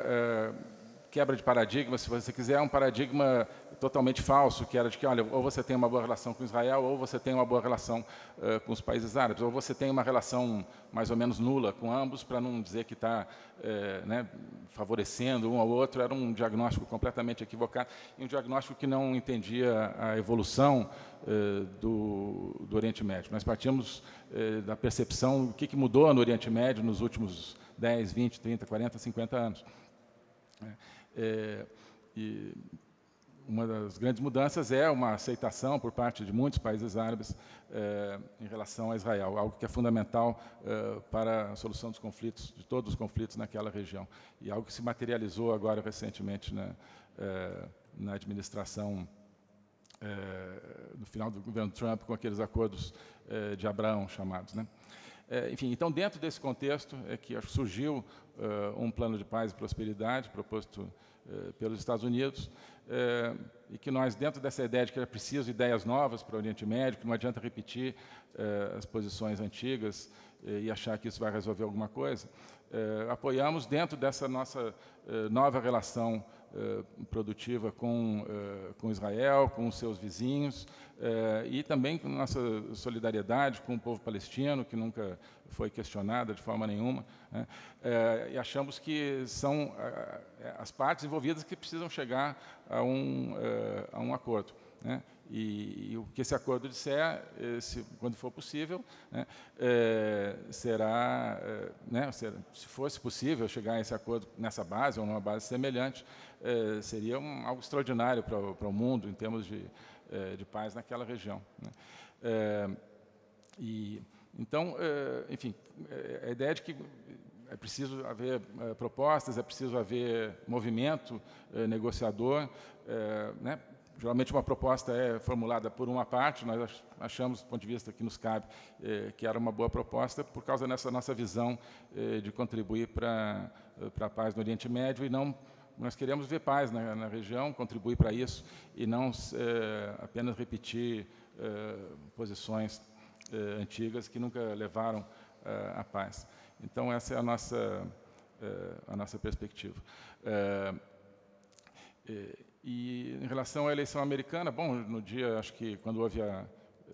quebra de paradigma, se você quiser, é um paradigma totalmente falso, que era de que, olha, ou você tem uma boa relação com Israel, ou você tem uma boa relação uh, com os países árabes, ou você tem uma relação mais ou menos nula com ambos, para não dizer que está eh, né, favorecendo um ao outro. Era um diagnóstico completamente equivocado, e um diagnóstico que não entendia a evolução uh, do, do, Oriente Médio. Nós partimos da percepção do que, que mudou no Oriente Médio nos últimos 10, 20, 30, 40, 50 anos. É. É, e uma das grandes mudanças é uma aceitação por parte de muitos países árabes é, em relação a Israel, algo que é fundamental é, para a solução dos conflitos, de todos os conflitos naquela região, e algo que se materializou agora recentemente na, né, é, na administração, no final do governo Trump, com aqueles acordos de Abraão chamados. Né? É, enfim, então, dentro desse contexto é que surgiu uh, um plano de paz e prosperidade proposto uh, pelos Estados Unidos, uh, e que nós, dentro dessa ideia de que era preciso ideias novas para o Oriente Médio, que não adianta repetir as posições antigas e achar que isso vai resolver alguma coisa, apoiamos dentro dessa nossa nova relação eh, produtiva com, eh, com Israel, com os seus vizinhos, eh, e também com nossa solidariedade com o povo palestino, que nunca foi questionada de forma nenhuma. Né? E achamos que são as partes envolvidas que precisam chegar a um, a um acordo. Né? E, e, o que esse acordo disser, quando for possível, né, é, será, é, né, se, se fosse possível chegar a esse acordo nessa base ou numa base semelhante, é, seria um, algo extraordinário para o, mundo em termos de, é, de paz naquela região. Né. É, e então, é, enfim, a ideia de que é preciso haver propostas, é preciso haver movimento negociador, né, geralmente uma proposta é formulada por uma parte, nós achamos, do ponto de vista que nos cabe, eh, que era uma boa proposta, por causa dessa nossa visão eh, de contribuir para eh, a paz no Oriente Médio e não nós queremos ver paz na, na região, contribuir para isso e não apenas repetir posições antigas que nunca levaram à paz. Então essa é a nossa a nossa perspectiva. E em relação à eleição americana, bom, no dia, acho que quando houve a,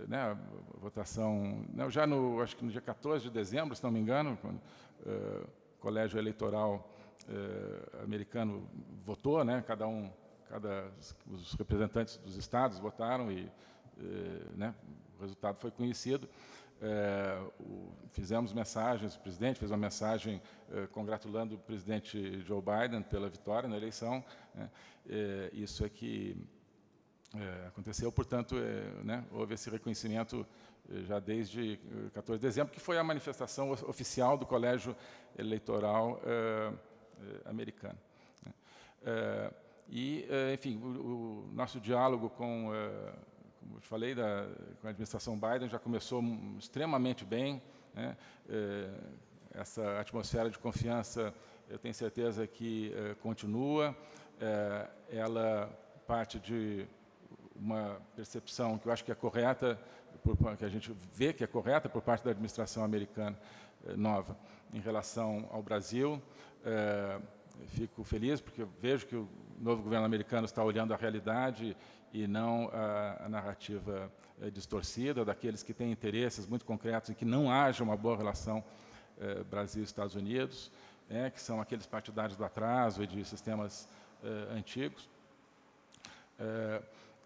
né, a votação, né, já no, acho que no dia 14 de dezembro, se não me engano, quando, uh, o colégio eleitoral uh, americano votou, né, cada um, cada os representantes dos estados votaram e uh, né, o resultado foi conhecido. É, o, fizemos mensagens, o presidente fez uma mensagem é, congratulando o presidente Joe Biden pela vitória na eleição. Né, é, isso é que é, aconteceu, portanto, é, né, houve esse reconhecimento é, já desde 14 de dezembro, que foi a manifestação oficial do Colégio Eleitoral americano. Né? e, enfim, o, o, nosso diálogo com como eu falei, da, com a administração Biden já começou extremamente bem. Né? É, essa atmosfera de confiança, eu tenho certeza que é, continua. É, ela parte de uma percepção que eu acho que é correta, que a gente vê que é correta por parte da administração americana nova em relação ao Brasil. fico feliz porque vejo que o novo governo americano está olhando a realidade e não a, a narrativa eh, distorcida daqueles que têm interesses muito concretos em que não haja uma boa relação eh, Brasil-Estados Unidos, né, que são aqueles partidários do atraso e de sistemas eh, antigos.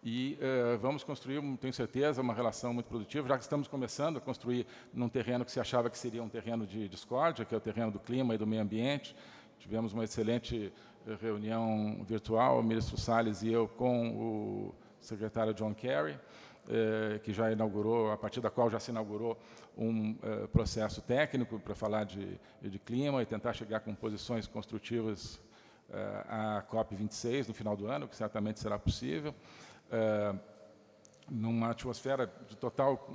e vamos construir, hum, tenho certeza, uma relação muito produtiva, já que estamos começando a construir num terreno que se achava que seria um terreno de discórdia, que é o terreno do clima e do meio ambiente. Tivemos uma excelente reunião virtual, o ministro Salles e eu com o secretário John Kerry, eh, que já inaugurou, a partir da qual já se inaugurou um eh, processo técnico para falar de, de clima e tentar chegar com posições construtivas eh, à COP26 no final do ano, que certamente será possível, numa atmosfera de total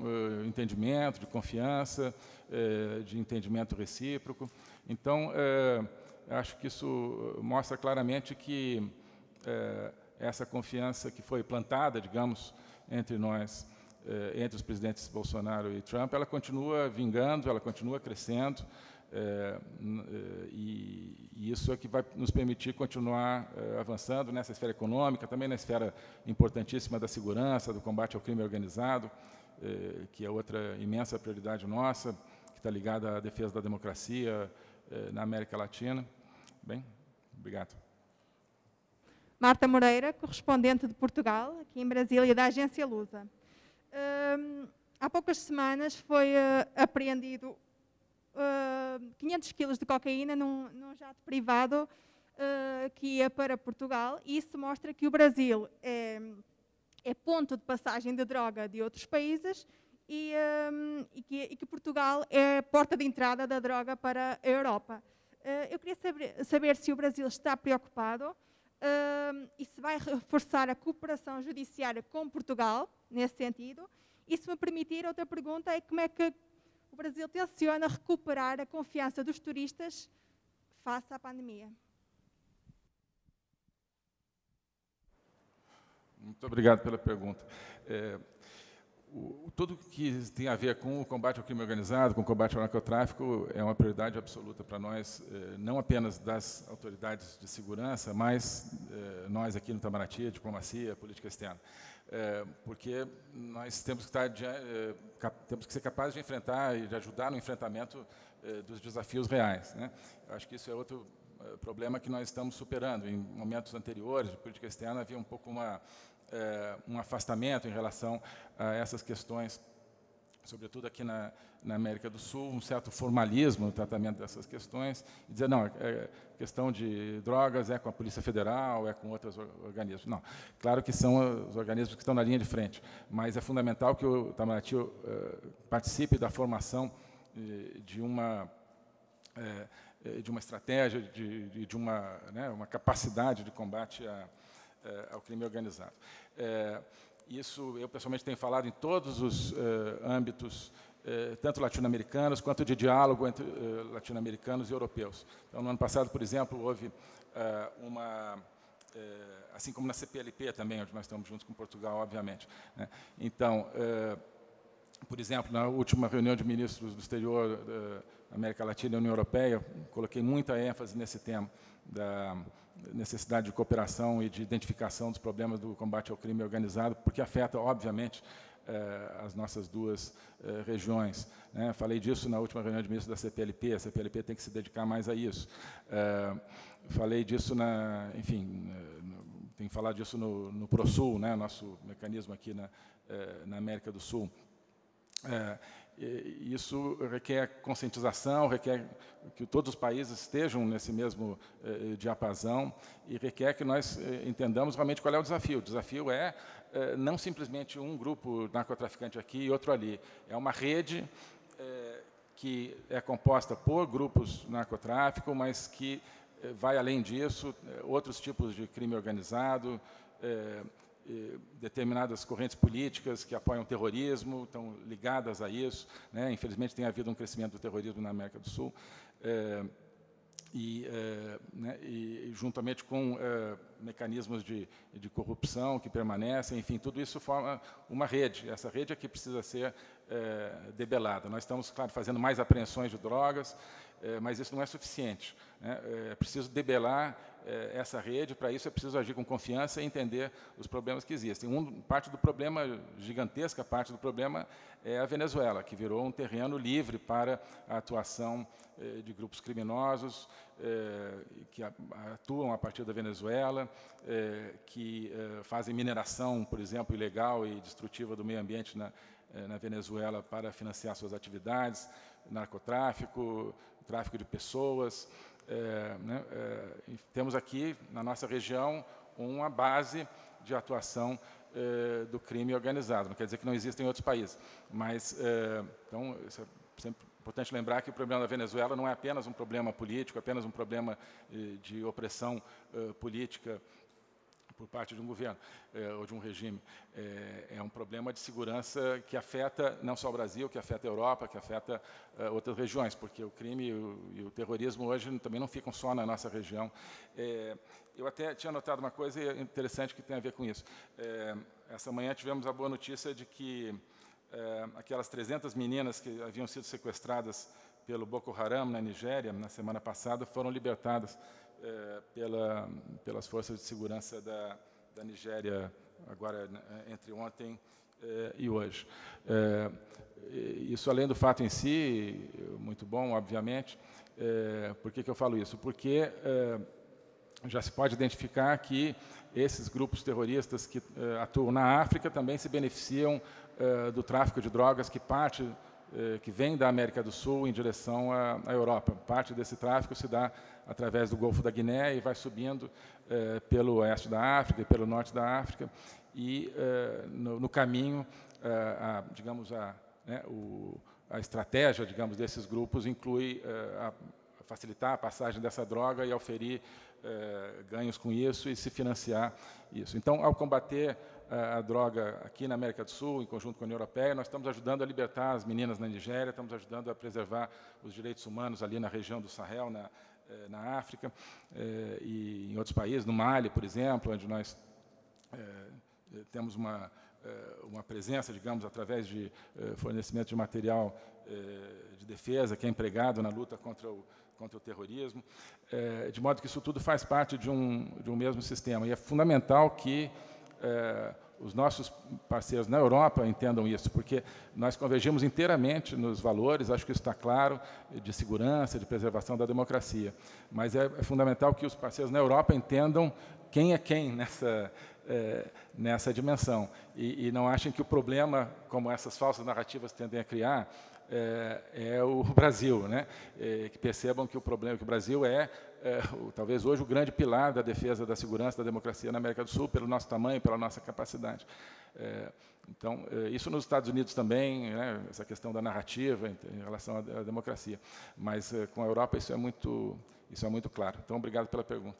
entendimento, de confiança, de entendimento recíproco. Então, acho que isso eh, mostra claramente que é, essa confiança que foi plantada, digamos, entre nós, é, entre os presidentes Bolsonaro e Trump, ela continua vingando, ela continua crescendo, é, e, e, isso é que vai nos permitir continuar é, avançando nessa esfera econômica, também na esfera importantíssima da segurança, do combate ao crime organizado, é, que é outra imensa prioridade nossa, que está ligada à defesa da democracia, eh, na América Latina. Bem, obrigado. Marta Moreira, correspondente de Portugal, aqui em Brasília, da agência Lusa. Um, há poucas semanas foi uh, apreendido uh, hum, 500 quilos de cocaína num, num jato privado uh, que ia para Portugal. E isso mostra que o Brasil é, é ponto de passagem de droga de outros países e, um, e, que, e que, Portugal é a porta de entrada da droga para a Europa. Uh, eu queria saber, saber, se o Brasil está preocupado uh, e se vai reforçar a cooperação judiciária com Portugal, nesse sentido. E se me permitir, outra pergunta é como é que o Brasil tenciona recuperar a confiança dos turistas face à pandemia. Muito obrigado pela pergunta. É, o, tudo que tem a ver com o combate ao crime organizado, com o combate ao narcotráfico, é uma prioridade absoluta para nós, eh, não apenas das autoridades de segurança, mas eh, nós aqui no Itamaraty, diplomacia, política externa. Eh, porque nós temos que, tá estar, eh, temos que ser capazes de enfrentar e de ajudar no enfrentamento eh, dos desafios reais. Né? Acho que isso é outro problema que nós estamos superando. Em momentos anteriores de política externa havia um pouco uma é, um afastamento em relação a essas questões, sobretudo aqui na, na, América do Sul, um certo formalismo no tratamento dessas questões, e dizer, não, é, é questão de drogas é com a Polícia Federal, é com outros organismos. Não, claro que são os organismos que estão na linha de frente, mas é fundamental que o Itamaraty eh, participe da formação eh, de uma... de uma estratégia, de, de, de uma, né, uma capacidade de combate a, é, ao crime organizado. É, isso eu pessoalmente tenho falado em todos os eh, âmbitos, tanto latino-americanos quanto de diálogo entre latino-americanos e europeus. Então, no ano passado, por exemplo, houve uma assim como na CPLP também, onde nós estamos juntos com Portugal, obviamente. Né? Então, por exemplo, na última reunião de ministros do exterior da América Latina e União Europeia, coloquei muita ênfase nesse tema da necessidade de cooperação e de identificação dos problemas do combate ao crime organizado, porque afeta, obviamente, eh, as nossas duas eh, regiões. Né? Falei disso na última reunião de ministros da CPLP, a CPLP tem que se dedicar mais a isso. Eh, falei disso na, enfim, tem que falar disso no, no ProSul, né, nosso mecanismo aqui na, na América do Sul isso requer conscientização, requer que todos os países estejam nesse mesmo eh, eh, diapasão e requer que nós eh, entendamos realmente qual é o desafio. O desafio é eh, não simplesmente um grupo narcotraficante aqui e outro ali. É uma rede eh, que é composta por grupos narcotráfico, mas que eh, vai além disso, outros tipos de crime organizado, eh, determinadas correntes políticas que apoiam o terrorismo, estão ligadas a isso. Né? Infelizmente, tem havido um crescimento do terrorismo na América do Sul. É, e, é, né, e, juntamente com é, mecanismos de, de, corrupção que permanecem, enfim, tudo isso forma uma rede. Essa rede é que precisa ser debelada. Nós estamos, claro, fazendo mais apreensões de drogas, mas isso não é suficiente. Né? É preciso debelar eh, essa rede, para isso é preciso agir com confiança e entender os problemas que existem. Um, parte do problema, gigantesca parte do problema, é a Venezuela, que virou um terreno livre para a atuação eh, de grupos criminosos eh, que a, atuam a partir da Venezuela, eh, que eh, fazem mineração, por exemplo, ilegal e destrutiva do meio ambiente na, eh, na Venezuela para financiar suas atividades, narcotráfico, tráfico de pessoas, é, né, é, temos aqui na nossa região uma base de atuação é, do crime organizado. Não quer dizer que não existem em outros países, mas é, então isso é sempre importante lembrar que o problema da Venezuela não é apenas um problema político, é apenas um problema é, de opressão política por parte de um governo eh, ou de um regime. Eh, é um problema de segurança que afeta não só o Brasil, que afeta a Europa, que afeta eh, outras regiões, porque o crime e o, e o, terrorismo hoje também não ficam só na nossa região. eu até tinha notado uma coisa interessante que tem a ver com isso. essa manhã tivemos a boa notícia de que aquelas 300 meninas que haviam sido sequestradas pelo Boko Haram na Nigéria na semana passada foram libertadas é, pela, pelas forças de segurança da, da Nigéria, agora né, entre ontem é, e hoje. É, isso, além do fato em si, muito bom, obviamente. É, por que, que eu falo isso? Porque é, já se pode identificar que esses grupos terroristas que é, atuam na África também se beneficiam do tráfico de drogas que parte eh, que vem da América do Sul em direção à, à, Europa. Parte desse tráfego se dá através do Golfo da Guiné e vai subindo eh, pelo oeste da África e pelo norte da África. E, eh, no, no, caminho, eh, a, digamos, a, né, o, a estratégia digamos, desses grupos inclui eh, a, facilitar a passagem dessa droga e auferir eh, ganhos com isso e se financiar isso. Então, ao combater a, droga aqui na América do Sul, em conjunto com a União Europeia, nós estamos ajudando a libertar as meninas na Nigéria, estamos ajudando a preservar os direitos humanos ali na região do Sahel, na, eh, na África eh, e em outros países, no Mali, por exemplo, onde nós eh, temos uma, uma presença, digamos, através de fornecimento de material de defesa que é empregado na luta contra o, contra o terrorismo, de modo que isso tudo faz parte de um, de um mesmo sistema. E é fundamental que eh, os nossos parceiros na Europa entendam isso, porque nós convergimos inteiramente nos valores, acho que isso está claro, de segurança, de preservação da democracia. Mas é, é fundamental que os parceiros na Europa entendam quem é quem nessa, eh, nessa dimensão. E, e, não achem que o problema, como essas falsas narrativas tendem a criar, eh, é, o Brasil. Né? que percebam que o problema que o Brasil é é, o, talvez hoje o grande pilar da defesa da segurança da democracia na América do Sul, pelo nosso tamanho, pela nossa capacidade. É, então, é, isso nos Estados Unidos também, né, essa questão da narrativa em, em relação à, à, democracia. Mas é, com a Europa isso é muito, isso é muito claro. Então, obrigado pela pergunta.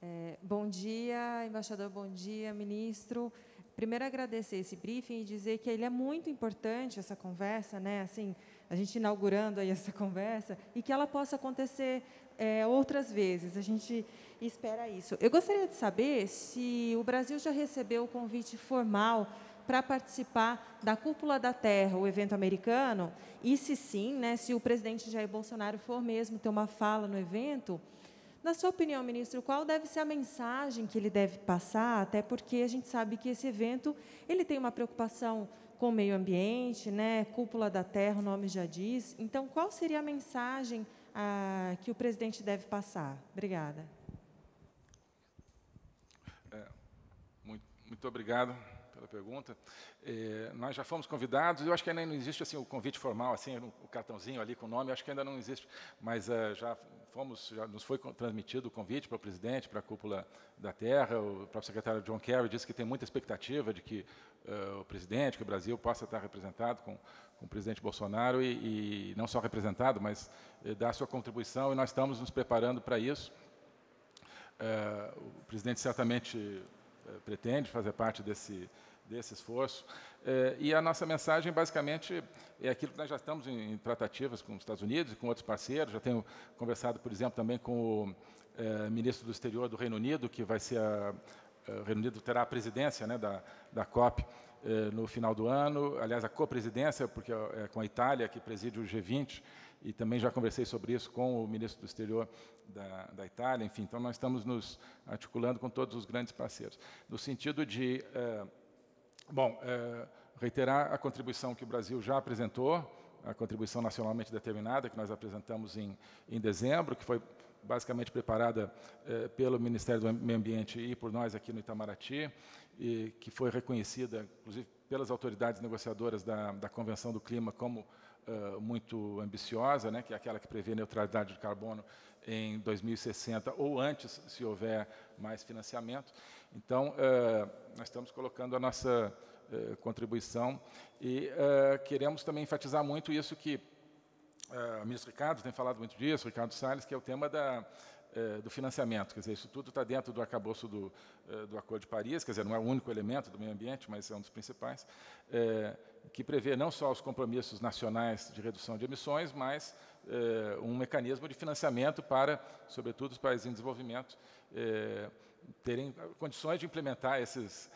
É, bom dia, embaixador. Bom dia, ministro. Primeiro agradecer esse briefing e dizer que ele é muito importante essa conversa, né? Assim, a gente inaugurando aí essa conversa e que ela possa acontecer é, outras vezes. A gente espera isso. Eu gostaria de saber se o Brasil já recebeu o convite formal para participar da Cúpula da Terra, o evento americano, e se sim, né, se o presidente Jair Bolsonaro for mesmo ter uma fala no evento, na sua opinião, ministro, qual deve ser a mensagem que ele deve passar? Até porque a gente sabe que esse evento ele tem uma preocupação com o meio ambiente, né? Cúpula da Terra, o nome já diz. Então, qual seria a mensagem que o presidente deve passar? Obrigada. É, muito, muito obrigado pela pergunta. É, nós já fomos convidados, eu acho que ainda não existe assim o convite formal, assim, o cartãozinho ali com o nome, acho que ainda não existe, mas é, já fomos, já nos foi transmitido o convite para o presidente, para a cúpula da Terra, o próprio secretário John Kerry disse que tem muita expectativa de que uh, o presidente, que o Brasil possa estar representado com com o presidente Bolsonaro e, e não só representado, mas eh, dar sua contribuição e nós estamos nos preparando para isso. Eh, o presidente certamente eh, pretende fazer parte desse, desse esforço. e a nossa mensagem, basicamente, é aquilo que nós já estamos em, em, tratativas com os Estados Unidos e com outros parceiros. Já tenho conversado, por exemplo, também com o ministro do Exterior do Reino Unido, que vai ser a, o Reino Unido terá a presidência né, da, da COP eh, no final do ano, aliás, a co-presidência, porque é, é com a Itália, que preside o G20, e também já conversei sobre isso com o ministro do Exterior da, da Itália, enfim, então nós estamos nos articulando com todos os grandes parceiros. No sentido de, eh, bom, eh, reiterar a contribuição que o Brasil já apresentou, a contribuição nacionalmente determinada, que nós apresentamos em, em dezembro, que foi basicamente preparada eh, pelo Ministério do Meio Ambiente e por nós aqui no Itamaraty, e que foi reconhecida, inclusive, pelas autoridades negociadoras da, da Convenção do Clima como eh, muito ambiciosa, né, que é aquela que prevê neutralidade de carbono em 2060 ou antes, se houver mais financiamento. Então, eh, nós estamos colocando a nossa eh, contribuição e queremos também enfatizar muito isso que ah, a ministro Ricardo tem falado muito disso, Ricardo Salles, que é o tema da, eh, do financiamento. Quer dizer, isso tudo está dentro do arcabouço do, eh, do Acordo de Paris, quer dizer, não é o único elemento do meio ambiente, mas é um dos principais, eh, que prevê não só os compromissos nacionais de redução de emissões, mas um mecanismo de financiamento para, sobretudo, os países em desenvolvimento é, terem condições de implementar esses,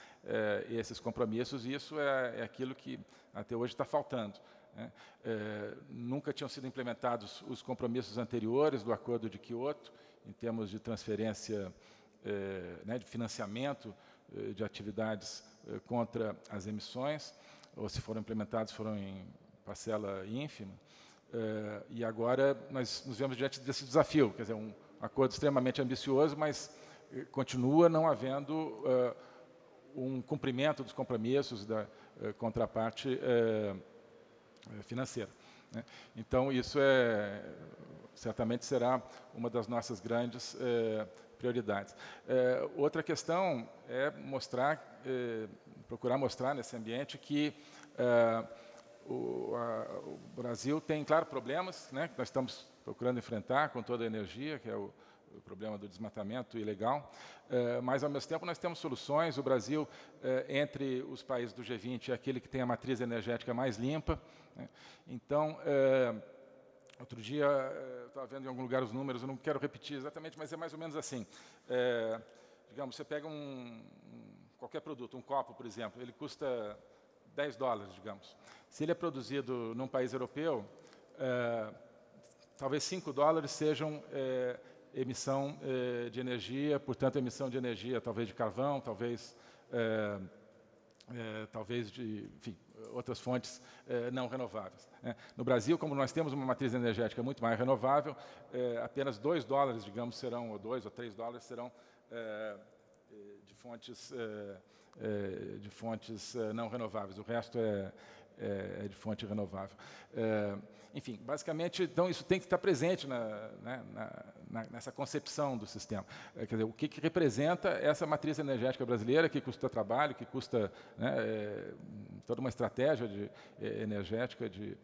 esses compromissos, e isso é, é aquilo que até hoje está faltando. Né? É, nunca tinham sido implementados os compromissos anteriores do Acordo de Quioto, em termos de transferência, é, né, de financiamento é, de atividades contra as emissões, ou se foram implementados, foram em parcela ínfima. e agora nós nos vemos diante desse desafio, quer dizer, um acordo extremamente ambicioso, mas continua não havendo um cumprimento dos compromissos da contraparte eh, financeira. Né? Então, isso é, certamente será uma das nossas grandes eh, prioridades. Eh, outra questão é mostrar, procurar mostrar nesse ambiente que o, a, o, Brasil tem, claro, problemas né, que nós estamos procurando enfrentar com toda a energia, que é o, o problema do desmatamento ilegal, eh, mas, ao mesmo tempo, nós temos soluções. O Brasil, eh, entre os países do G20, é aquele que tem a matriz energética mais limpa. Né? Então, eh, outro dia, estava vendo em algum lugar os números, eu não quero repetir exatamente, mas é mais ou menos assim. digamos, você pega um, qualquer produto, um copo, por exemplo, ele custa 10 dólares, digamos. Se ele é produzido num país europeu, talvez 5 dólares sejam emissão eh, de energia, portanto, emissão de energia talvez de carvão, talvez, eh, eh, talvez de enfim, outras fontes eh, não renováveis. Né? No Brasil, como nós temos uma matriz energética muito mais renovável, eh, apenas 2 dólares, digamos, serão, ou 2 ou 3 dólares serão eh, de fontes, de fontes não renováveis. O resto é, é, é, de fonte renovável. É, enfim, basicamente, então isso tem que estar presente na, né, na, nessa concepção do sistema. É, quer dizer, o que, que, representa essa matriz energética brasileira, que custa trabalho, que custa né, é, toda uma estratégia de, é, energética de,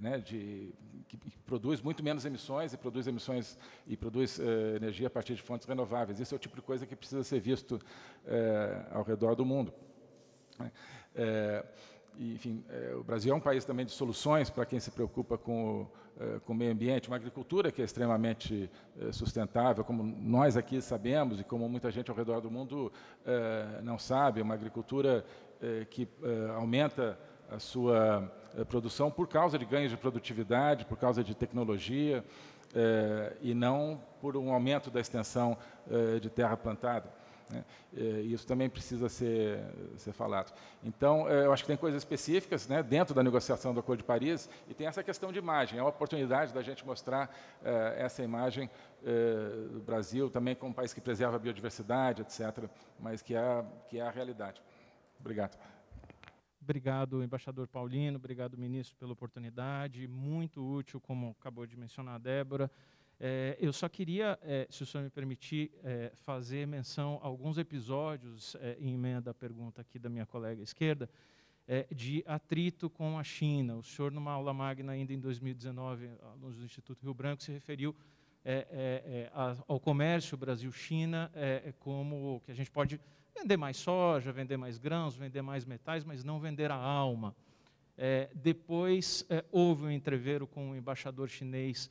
né, de, que, produz muito menos emissões e produz emissões e produz energia a partir de fontes renováveis. Isso é o tipo de coisa que precisa ser visto ao redor do mundo. É, enfim, é, o Brasil é um país também de soluções para quem se preocupa com o, é, com o meio ambiente, uma agricultura que é extremamente é, sustentável, como nós aqui sabemos e como muita gente ao redor do mundo é, não sabe, é uma agricultura é, que aumenta a sua produção por causa de ganhos de produtividade, por causa de tecnologia e não por um aumento da extensão de terra plantada. Né? É, isso também precisa ser, ser falado. Então, é, eu acho que tem coisas específicas né, dentro da negociação do Acordo de Paris e tem essa questão de imagem. É uma oportunidade da gente mostrar é, essa imagem do Brasil também como um país que preserva a biodiversidade, etc., mas que é, que é a realidade. Obrigado. Obrigado, embaixador Paulino, obrigado, ministro, pela oportunidade. Muito útil, como acabou de mencionar a Débora. É, eu só queria, é, se o senhor me permitir, é, fazer menção a alguns episódios, em emenda à pergunta aqui da minha colega esquerda, de atrito com a China. O senhor, numa aula magna ainda em 2019, alunos do Instituto Rio Branco, se referiu ao comércio Brasil-China como que a gente pode vender mais soja, vender mais grãos, vender mais metais, mas não vender a alma. depois houve um entreveiro com o um embaixador chinês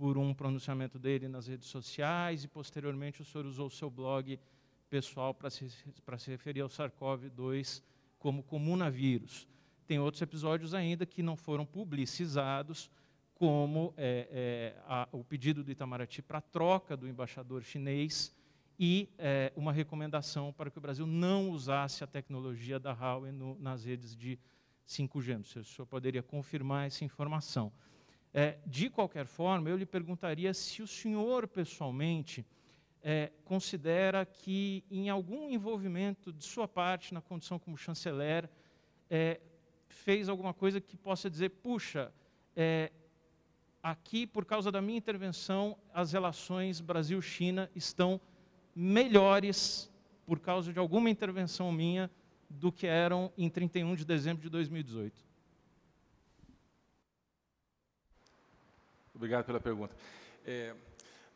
por um pronunciamento dele nas redes sociais e, posteriormente, o senhor usou seu blog pessoal para se, se referir ao SARS-CoV-2 como comunavírus. Tem outros episódios ainda que não foram publicizados, como é, é, a, o pedido do Itamaraty para a troca do embaixador chinês e é, uma recomendação para que o Brasil não usasse a tecnologia da Huawei no, nas redes de 5G. se o senhor poderia confirmar essa informação. É, de qualquer forma, eu lhe perguntaria se o senhor pessoalmente é, considera que, em algum envolvimento de sua parte na condição como chanceler, é, fez alguma coisa que possa dizer: puxa, é, aqui, por causa da minha intervenção, as relações Brasil-China estão melhores por causa de alguma intervenção minha do que eram em 31 de dezembro de 2018. Obrigado pela pergunta. É,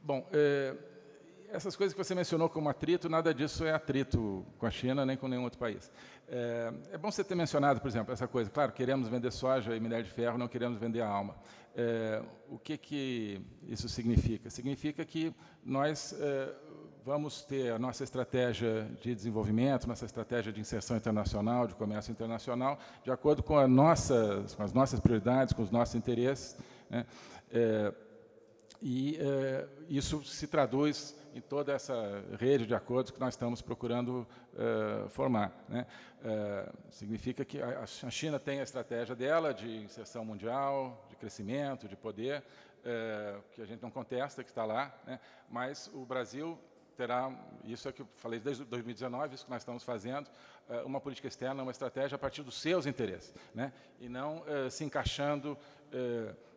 bom, é, essas coisas que você mencionou como atrito, nada disso é atrito com a China nem com nenhum outro país. É, é, bom você ter mencionado, por exemplo, essa coisa. Claro, queremos vender soja e minério de ferro, não queremos vender a alma. É, o que, que isso significa? Significa que nós é, vamos ter a nossa estratégia de desenvolvimento, nossa estratégia de inserção internacional, de comércio internacional, de acordo com, nossa, com as nossas prioridades, com os nossos interesses. Né? É, e é, isso se traduz em toda essa rede de acordos que nós estamos procurando é, formar. Né? É, significa que a, a, China tem a estratégia dela de inserção mundial, de crescimento, de poder, é, que a gente não contesta, que está lá, né? mas o Brasil terá, isso é que eu falei desde 2019, isso que nós estamos fazendo, é, uma política externa, uma estratégia a partir dos seus interesses, né? e não se encaixando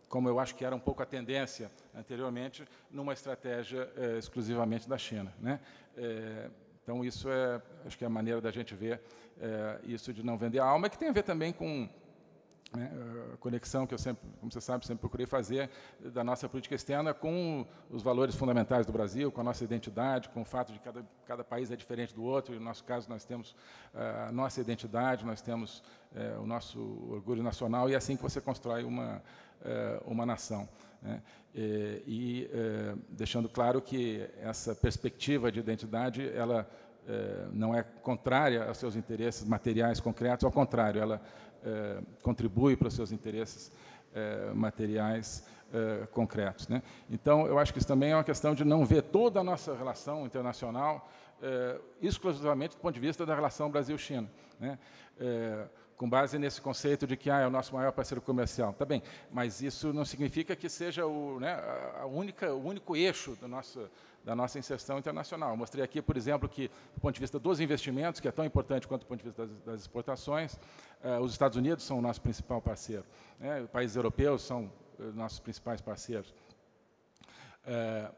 como eu acho que era um pouco a tendência anteriormente, numa estratégia eh, exclusivamente da China. Né? Eh, então, isso é, acho que é a maneira da gente ver eh, isso de não vender a alma, que tem a ver também com né, a conexão que eu sempre, como você sabe, sempre procurei fazer da nossa política externa com os valores fundamentais do Brasil, com a nossa identidade, com o fato de cada, cada país é diferente do outro, e no nosso caso nós temos a nossa identidade, nós temos o nosso orgulho nacional, e é assim que você constrói uma, é, uma nação. Né? E, e é, deixando claro que essa perspectiva de identidade, ela é, não é contrária aos seus interesses materiais concretos, ao contrário, ela contribui para os seus interesses materiais concretos. Né? Então, eu acho que isso também é uma questão de não ver toda a nossa relação internacional exclusivamente do ponto de vista da relação Brasil-China. Né? com base nesse conceito de que ah, é o nosso maior parceiro comercial. Tá bem, mas isso não significa que seja o, né, a única, o único eixo do nosso, da nossa inserção internacional. mostrei aqui, por exemplo, que, do ponto de vista dos investimentos, que é tão importante quanto do ponto de vista das, das exportações, eh, os Estados Unidos são o nosso principal parceiro. Né, países europeus são eh, nossos principais parceiros. Eh,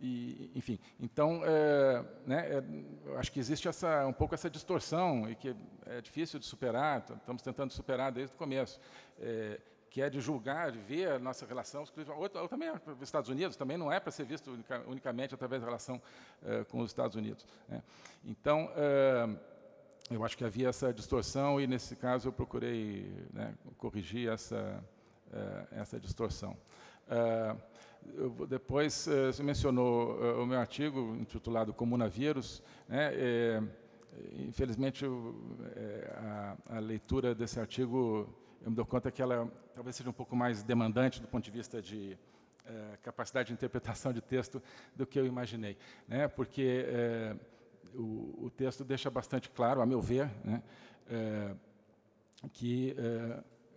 e, enfim, então, é, né, é, acho que existe essa, um pouco essa distorção, e que é difícil de superar, estamos tentando superar desde o começo, é, que é de julgar, de ver a nossa relação Ou, ou também os Estados Unidos, também não é para ser visto unica, unicamente através da relação é, com os Estados Unidos. Né. Então, é, eu acho que havia essa distorção, e nesse caso eu procurei né, corrigir essa, é, essa distorção depois eh, você mencionou eh, o meu artigo intitulado Comunavírus. Né, é, infelizmente, a, a, leitura desse artigo, eu me dou conta que ela talvez seja um pouco mais demandante do ponto de vista de é, capacidade de interpretação de texto do que eu imaginei, né, porque é, o, o, texto deixa bastante claro, a meu ver, né, que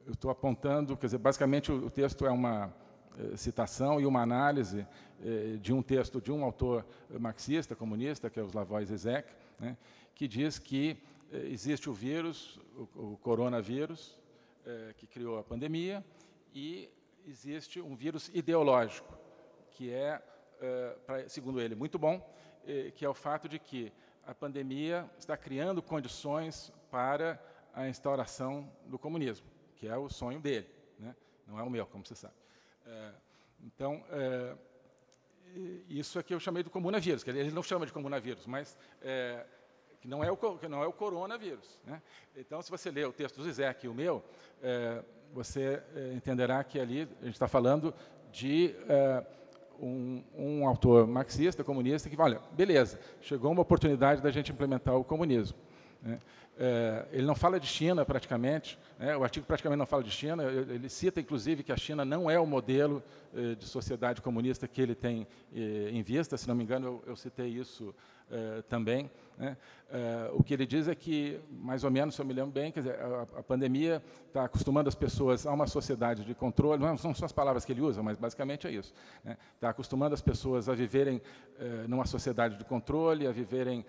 eu estou apontando, quer dizer, basicamente o, o texto é uma eh, citação e uma análise eh, de um texto de um autor marxista, comunista, que é o Slavoj Zizek, né, que diz que eh, existe o vírus, o, o coronavírus, eh, que criou a pandemia, e existe um vírus ideológico, que é, eh, pra, segundo ele, muito bom, eh, que é o fato de que a pandemia está criando condições para a instauração do comunismo, que é o sonho dele, né? não é o meu, como você sabe. É, então, é, isso é que eu chamei de comunavírus, quer ele não chama de comunavírus, mas é, que, não é o, que não é o coronavírus. Né? Então, se você ler o texto do Zizek e o meu, é, você é, entenderá que ali a gente está falando de um, um autor marxista, comunista, que, olha, beleza, chegou uma oportunidade da gente implementar o comunismo. Né? É, ele não fala de China praticamente, né? o artigo praticamente não fala de China, ele cita inclusive que a China não é o modelo é, de sociedade comunista que ele tem é, em vista, se não me engano eu, eu citei isso é, também. Né? o que ele diz é que, mais ou menos, se eu me lembro bem, dizer, a, a, pandemia está acostumando as pessoas a uma sociedade de controle, não são só as palavras que ele usa, mas basicamente é isso. Né? Está acostumando as pessoas a viverem numa sociedade de controle, a viverem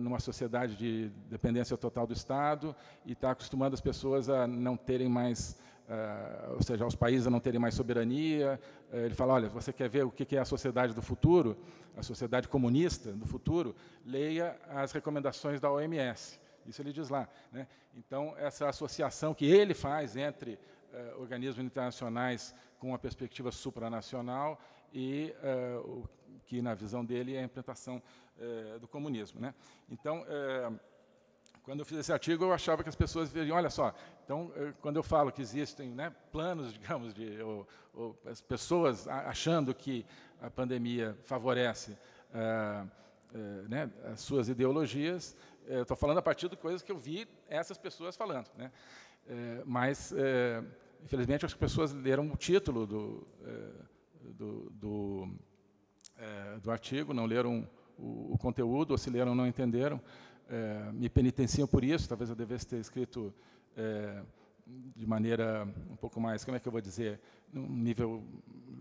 numa sociedade de dependência total Constitucional do Estado e está acostumando as pessoas a não terem mais, uh, ou seja, os países a não terem mais soberania. Uh, ele fala, olha, você quer ver o que é a sociedade do futuro, a sociedade comunista do futuro, leia as recomendações da OMS. Isso ele diz lá. Né? Então, essa associação que ele faz entre uh, organismos internacionais com uma perspectiva supranacional e o que, na visão dele, é a implantação do comunismo. Né? Então, quando eu fiz esse artigo, eu achava que as pessoas veriam, olha só, então, eh, quando eu falo que existem né, planos, digamos, de ou, ou as pessoas achando que a pandemia favorece ah, eh, né, as suas ideologias, eh, eu estou falando a partir de coisas que eu vi essas pessoas falando. Né? mas, infelizmente, as pessoas leram o título do, do, do, do artigo, não leram o, o, conteúdo, ou se leram, não entenderam é, me penitencio por isso, talvez eu devesse ter escrito é, de maneira um pouco mais, como é que eu vou dizer, nível,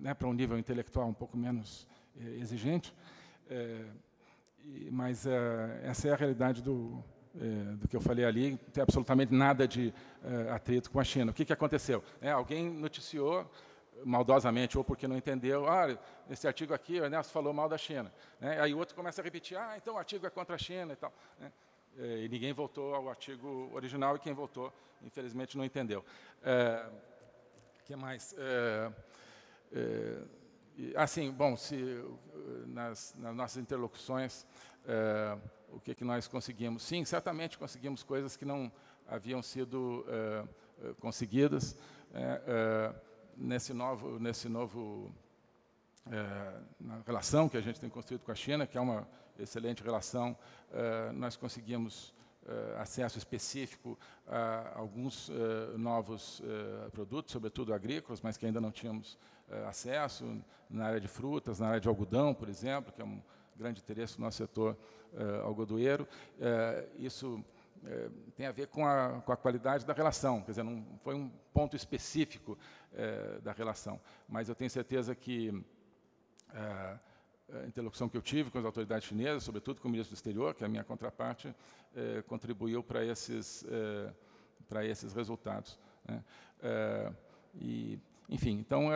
né, para um nível intelectual um pouco menos é, exigente, é, e, mas é, essa é a realidade do, é, do que eu falei ali, não tem absolutamente nada de é, atrito com a China. O que, que aconteceu? É, alguém noticiou maldosamente ou porque não entendeu, ah, esse artigo aqui, o Ernesto falou mal da China. Né? Aí o outro começa a repetir, ah, então o artigo é contra a China e tal. Né? É, e ninguém voltou ao artigo original e quem voltou, infelizmente, não entendeu. É, que mais? É, é, assim, bom, se, nas, nas nossas interlocuções, é, o que, que nós conseguimos? Sim, certamente conseguimos coisas que não haviam sido é, é, conseguidas. Né? nesse novo, nesse novo é, na relação que a gente tem construído com a China, que é uma excelente relação, é, nós conseguimos é, acesso específico a alguns novos produtos, sobretudo agrícolas, mas que ainda não tínhamos acesso, na área de frutas, na área de algodão, por exemplo, que é um grande interesse do nosso setor algodoeiro. isso é, tem a ver com a, com a, qualidade da relação, quer dizer, não foi um ponto específico é, da relação, mas eu tenho certeza que é, a interlocução que eu tive com as autoridades chinesas, sobretudo com o ministro do Exterior, que é a minha contraparte, contribuiu para esses, para esses resultados. Né? e, enfim, então,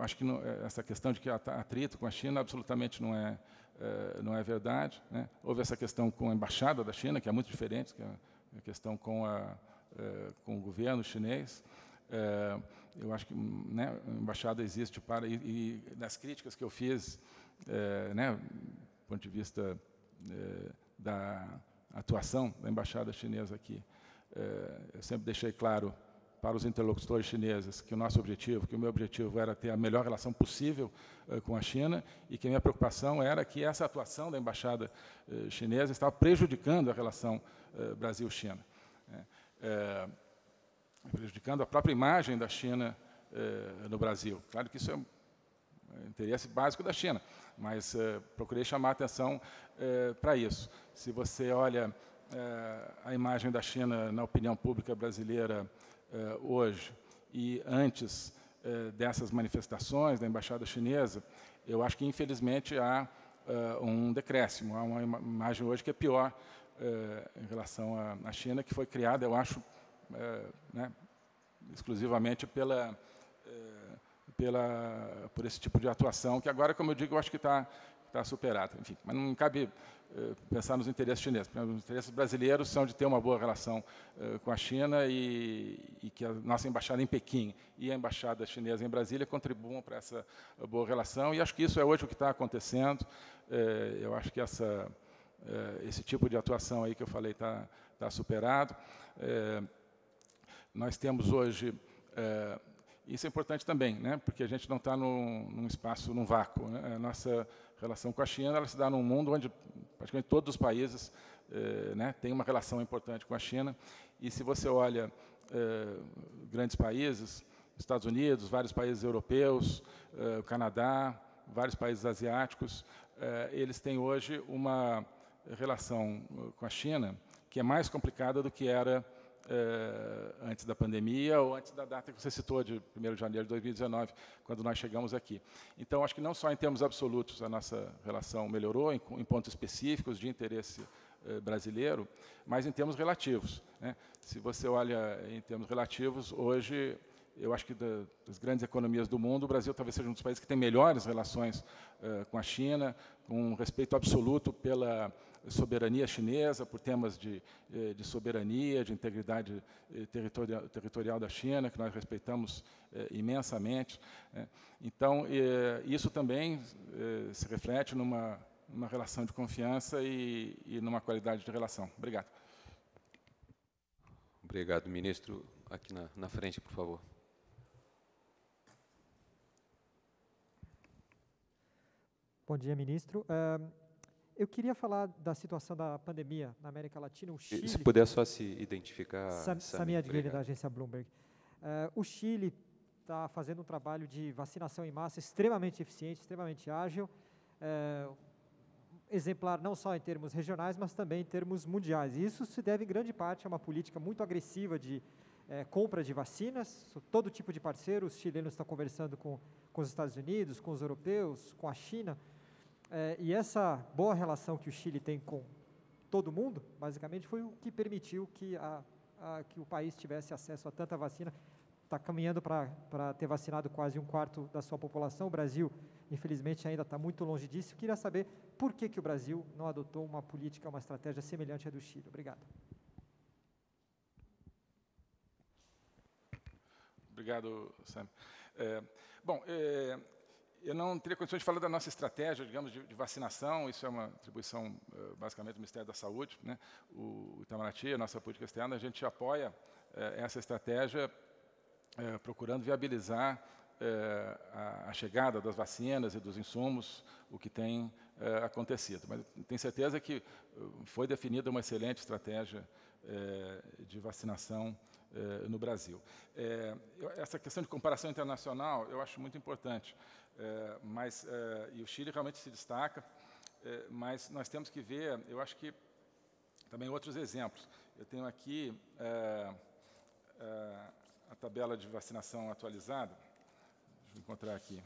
acho que não, essa questão de que há atrito com a China absolutamente não é eh, não é verdade. Né? Houve essa questão com a embaixada da China, que é muito diferente, que é a questão com, a, eh, com o governo chinês. Eh, eu acho que né, a embaixada existe para e, e nas críticas que eu fiz, né, do ponto de vista da atuação da embaixada chinesa aqui, eu sempre deixei claro para os interlocutores chineses que o nosso objetivo, que o meu objetivo era ter a melhor relação possível eh, com a China e que a minha preocupação era que essa atuação da embaixada eh, chinesa estava prejudicando a relação eh, Brasil-China, né? prejudicando a própria imagem da China no Brasil. Claro que isso é um é interesse básico da China, mas procurei chamar a atenção para isso. Se você olha a imagem da China na opinião pública brasileira eh, hoje e antes eh, dessas manifestações da embaixada chinesa, eu acho que infelizmente há uh, um decréscimo, há uma imagem hoje que é pior uh, em relação à, China, que foi criada, eu acho, uh, né, exclusivamente pela pela por esse tipo de atuação que agora, como eu digo, eu acho que está tá superada Enfim, mas não cabe eh, pensar nos interesses chineses. Os interesses brasileiros são de ter uma boa relação eh, com a China e, e, que a nossa embaixada em Pequim e a embaixada chinesa em Brasília contribuam para essa eh, boa relação. E acho que isso é hoje o que está acontecendo. eu acho que essa, esse tipo de atuação aí que eu falei está tá superado. nós temos hoje isso é importante também, né? Porque a gente não está num, num espaço, num vácuo. Né? A nossa relação com a China ela se dá num mundo onde praticamente todos os países eh, né, têm uma relação importante com a China. E se você olha eh, grandes países, Estados Unidos, vários países europeus, eh, Canadá, vários países asiáticos, eh, eles têm hoje uma relação eh, com a China que é mais complicada do que era eh, antes da pandemia ou antes da data que você citou, de 1 de janeiro de 2019, quando nós chegamos aqui. Então, acho que não só em termos absolutos a nossa relação melhorou, em, em pontos específicos de interesse eh, brasileiro, mas em termos relativos. Né? Se você olha em termos relativos, hoje eu acho que da, das grandes economias do mundo, o Brasil talvez seja um dos países que tem melhores relações eh, com a China, com um respeito absoluto pela soberania chinesa, por temas de, eh, de soberania, de integridade eh, territorial, territorial, da China, que nós respeitamos eh, imensamente. Né. Então, isso também se reflete numa, numa relação de confiança e, e numa qualidade de relação. Obrigado. Obrigado, ministro. Aqui na, na frente, por favor. Bom dia, ministro. Uh, eu queria falar da situação da pandemia na América Latina, o Chile. Se puder só se identificar. Sam, Samir Adguilha, da agência Bloomberg. Uh, o Chile está fazendo um trabalho de vacinação em massa extremamente eficiente, extremamente ágil, uh, exemplar não só em termos regionais, mas também em termos mundiais. E isso se deve em grande parte a uma política muito agressiva de uh, compra de vacinas, todo tipo de parceiros. Os chilenos estão conversando com, com os Estados Unidos, com os europeus, com a China é, e essa boa relação que o Chile tem com todo mundo, basicamente, foi o que permitiu que, a, a, que o país tivesse acesso a tanta vacina. Está caminhando para ter vacinado quase um quarto da sua população. O Brasil, infelizmente, ainda está muito longe disso. Eu queria saber por que, que o Brasil não adotou uma política, uma estratégia semelhante à do Chile. Obrigado. Obrigado, Sam. É, bom, é, eu não teria condições de falar da nossa estratégia, digamos, de, de vacinação, isso é uma atribuição eh, basicamente do Ministério da Saúde. Né? O Itamaraty, a nossa política externa, a gente apoia eh, essa estratégia eh, procurando viabilizar eh, a, a, chegada das vacinas e dos insumos, o que tem eh, acontecido. Mas tenho certeza que eh, foi definida uma excelente estratégia de vacinação no Brasil. essa questão de comparação internacional eu acho muito importante. É, mas, é, e o Chile realmente se destaca, é, mas nós temos que ver, eu acho que também outros exemplos. Eu tenho aqui a tabela de vacinação atualizada. Deixa eu encontrar aqui.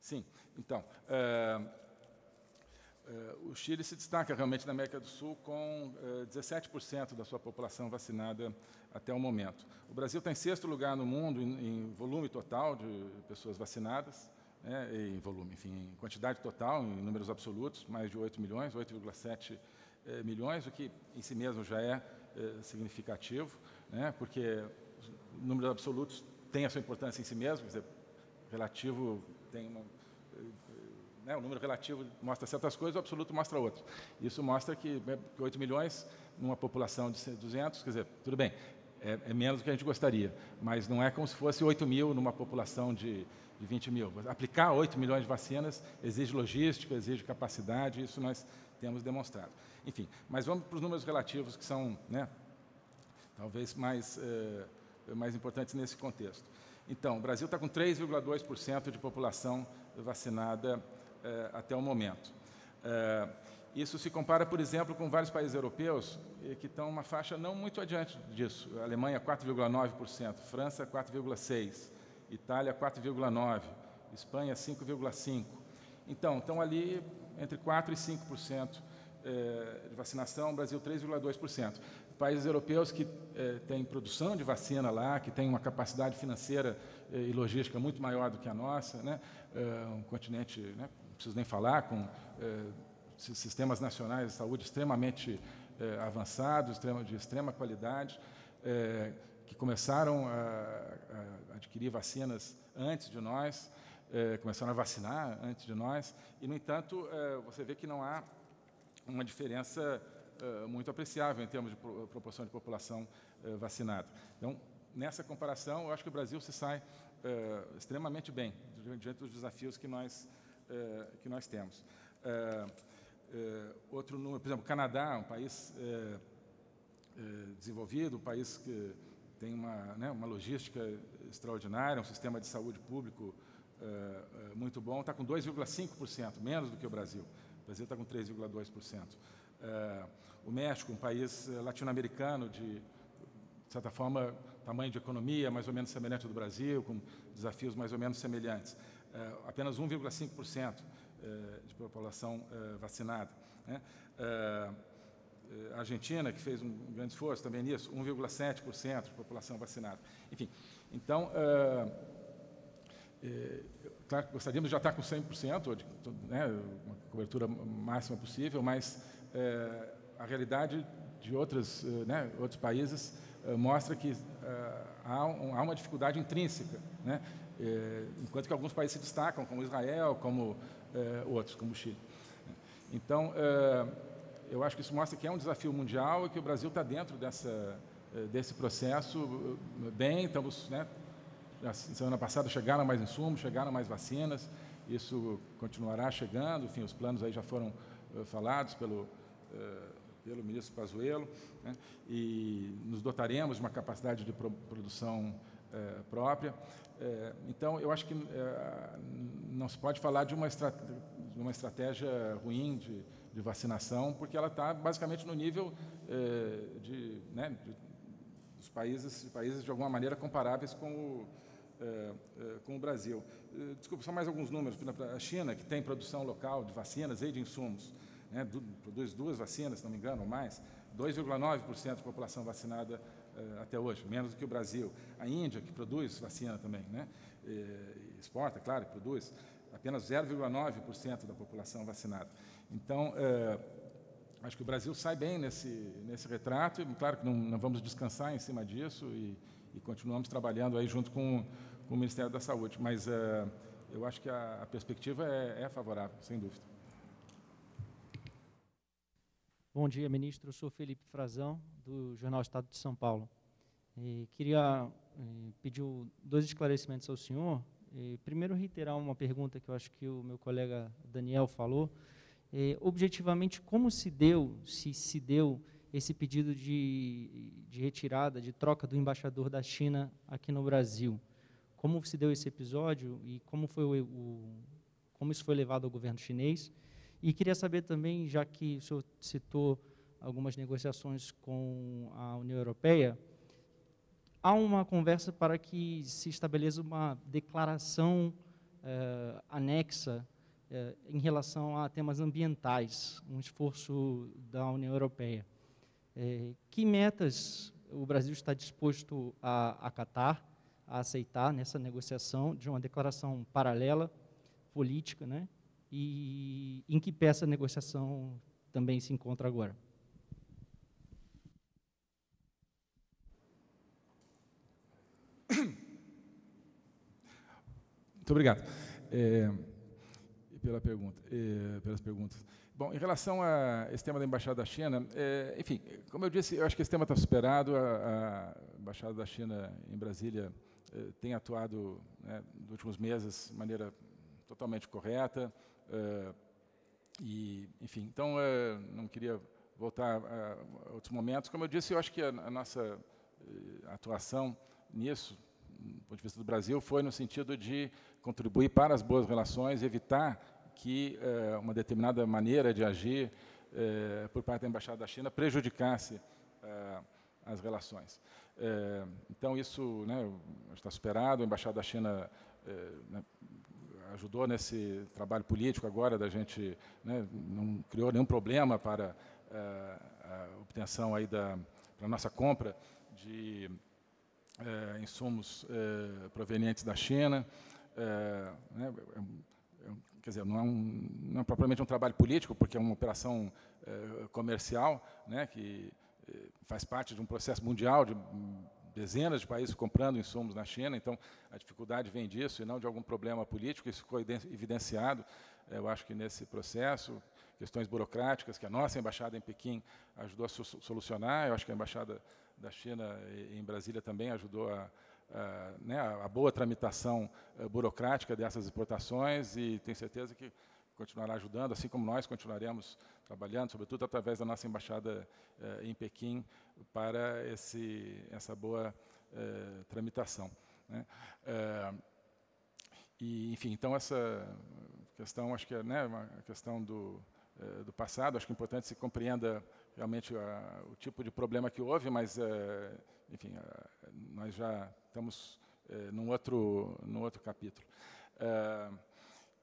sim, então. É, o Chile se destaca realmente na América do Sul com 17% é, da sua população vacinada até o momento. O Brasil está em sexto lugar no mundo em, volume total de pessoas vacinadas, né, em volume, enfim, em quantidade total, em números absolutos, mais de 8 milhões, 8,7 é, milhões, o que em si mesmo já é, significativo, né, porque números absolutos têm a sua importância em si mesmo, quer dizer, relativo tem uma né, o número relativo mostra certas coisas, o absoluto mostra outras. Isso mostra que 8 né, milhões, numa população de 200, quer dizer, tudo bem, é, é, menos do que a gente gostaria, mas não é como se fosse 8 mil numa população de, de 20 mil. Aplicar 8 milhões de vacinas exige logística, exige capacidade, isso nós temos demonstrado. Enfim, mas vamos para os números relativos que são, né, talvez mais, eh, mais importantes nesse contexto. Então, o Brasil está com 3,2% de população vacinada eh, até o momento. Eh, isso se compara, por exemplo, com vários países europeus eh, que estão uma faixa não muito adiante disso. A Alemanha 4,9%, França 4,6%, Itália 4,9%, Espanha 5,5%. Então, estão ali entre 4% e 5% eh, de vacinação, Brasil 3,2%. Países europeus que eh, têm produção de vacina lá, que têm uma capacidade financeira eh, e logística muito maior do que a nossa, né? Eh, um continente né, preciso nem falar, com eh, sistemas nacionais de saúde extremamente eh, avançados, de extrema qualidade, eh, que começaram a, a, adquirir vacinas antes de nós, começaram a vacinar antes de nós, e, no entanto, você vê que não há uma diferença muito apreciável em termos de pro, proporção de população vacinada. Então, nessa comparação, eu acho que o Brasil se sai extremamente bem diante dos desafios que nós eh, que nós temos. Eh, eh, outro número, por exemplo, o Canadá, é um país desenvolvido, um país que tem uma, né, uma logística extraordinária, um sistema de saúde público muito bom, está com 2,5%, menos do que o Brasil. O Brasil está com 3,2%. o México, um país latino-americano de, de certa forma, tamanho de economia mais ou menos semelhante ao do Brasil, com desafios mais ou menos semelhantes. É, apenas 1,5% é, de população é, vacinada. Né? A Argentina, que fez um grande esforço também nisso, 1,7% de população vacinada. Enfim, então, é, claro, gostaríamos de já estar com 100%, de, né, uma cobertura máxima possível, mas é, a realidade de outras, né, outros países é, mostra que há, um, há, uma dificuldade intrínseca né, eh, enquanto que alguns países se destacam, como Israel, como eh, outros, como o Chile. Então, eh, eu acho que isso mostra que é um desafio mundial e que o Brasil está dentro dessa, desse processo bem, estamos, né, na semana passada chegaram mais insumos, chegaram mais vacinas, isso continuará chegando, enfim, os planos aí já foram falados pelo, pelo ministro Pazuello, né, e nos dotaremos de uma capacidade de produção é, própria. É, então, eu acho que é, não se pode falar de uma, estratégia, uma estratégia ruim de, de, vacinação, porque ela está basicamente no nível é, de, né, de, dos países, de países de alguma maneira comparáveis com o, é, é, com o Brasil. Desculpa, só mais alguns números. A China, que tem produção local de vacinas e de insumos, né, produz duas vacinas, se não me engano, ou mais, 2,9% da população vacinada eh, até hoje, menos do que o Brasil. A Índia, que produz vacina também, né? Eh, exporta, claro, produz, apenas 0,9% da população vacinada. Então, eh, acho que o Brasil sai bem nesse, nesse retrato, e claro que não, não vamos descansar em cima disso e, e, continuamos trabalhando aí junto com, com o Ministério da Saúde, mas eu acho que a, a perspectiva é, é favorável, sem dúvida. Bom dia, ministro. Eu sou Felipe Frazão, do Jornal Estado de São Paulo. E queria eh, pedir dois esclarecimentos ao senhor. E, primeiro, reiterar uma pergunta que eu acho que o meu colega Daniel falou. E, objetivamente, como se deu, se se deu, esse pedido de, de retirada, de troca do embaixador da China aqui no Brasil? Como se deu esse episódio e como, foi o, o como isso foi levado ao governo chinês? E queria saber também, já que o senhor citou algumas negociações com a União Europeia, há uma conversa para que se estabeleça uma declaração eh, anexa eh, em relação a temas ambientais, um esforço da União Europeia. Eh, que metas o Brasil está disposto a acatar, a aceitar nessa negociação de uma declaração paralela, política, né? e em que peça a negociação também se encontra agora? Muito obrigado é, pela pergunta, é, pelas perguntas. Bom, em relação a esse tema da Embaixada da China, é, enfim, como eu disse, eu acho que esse tema está superado. A, a Embaixada da China em Brasília é, tem atuado né, nos últimos meses de maneira totalmente correta. É, e, enfim, então, é, não queria voltar a outros momentos. Como eu disse, eu acho que a, a nossa eh, atuação nisso, do ponto de vista do Brasil, foi no sentido de contribuir para as boas relações, evitar que eh, uma determinada maneira de agir eh, por parte da Embaixada da China prejudicasse as relações. então, isso né, está superado, a Embaixada da China né, ajudou nesse trabalho político agora da gente, né, não criou nenhum problema para eh, a obtenção aí da para nossa compra de é, insumos é, provenientes da China. Né, é, né, quer dizer, não é, um, não é propriamente um trabalho político, porque é uma operação comercial, né, que faz parte de um processo mundial de dezenas de países comprando insumos na China, então a dificuldade vem disso e não de algum problema político, isso ficou evidenciado, eu acho que nesse processo, questões burocráticas que a nossa embaixada em Pequim ajudou a solucionar, eu acho que a embaixada da China em Brasília também ajudou a, a, né, a boa tramitação eh, burocrática dessas exportações e tenho certeza que continuará ajudando, assim como nós continuaremos trabalhando, sobretudo através da nossa embaixada eh, em Pequim, para esse, essa boa eh, tramitação. Né? Eh, e, enfim, então essa questão, acho que é né, uma questão do, eh, do passado. Acho que é importante se compreenda realmente a, o tipo de problema que houve, mas, eh, enfim, a, nós já estamos é, num, outro, num outro capítulo. É,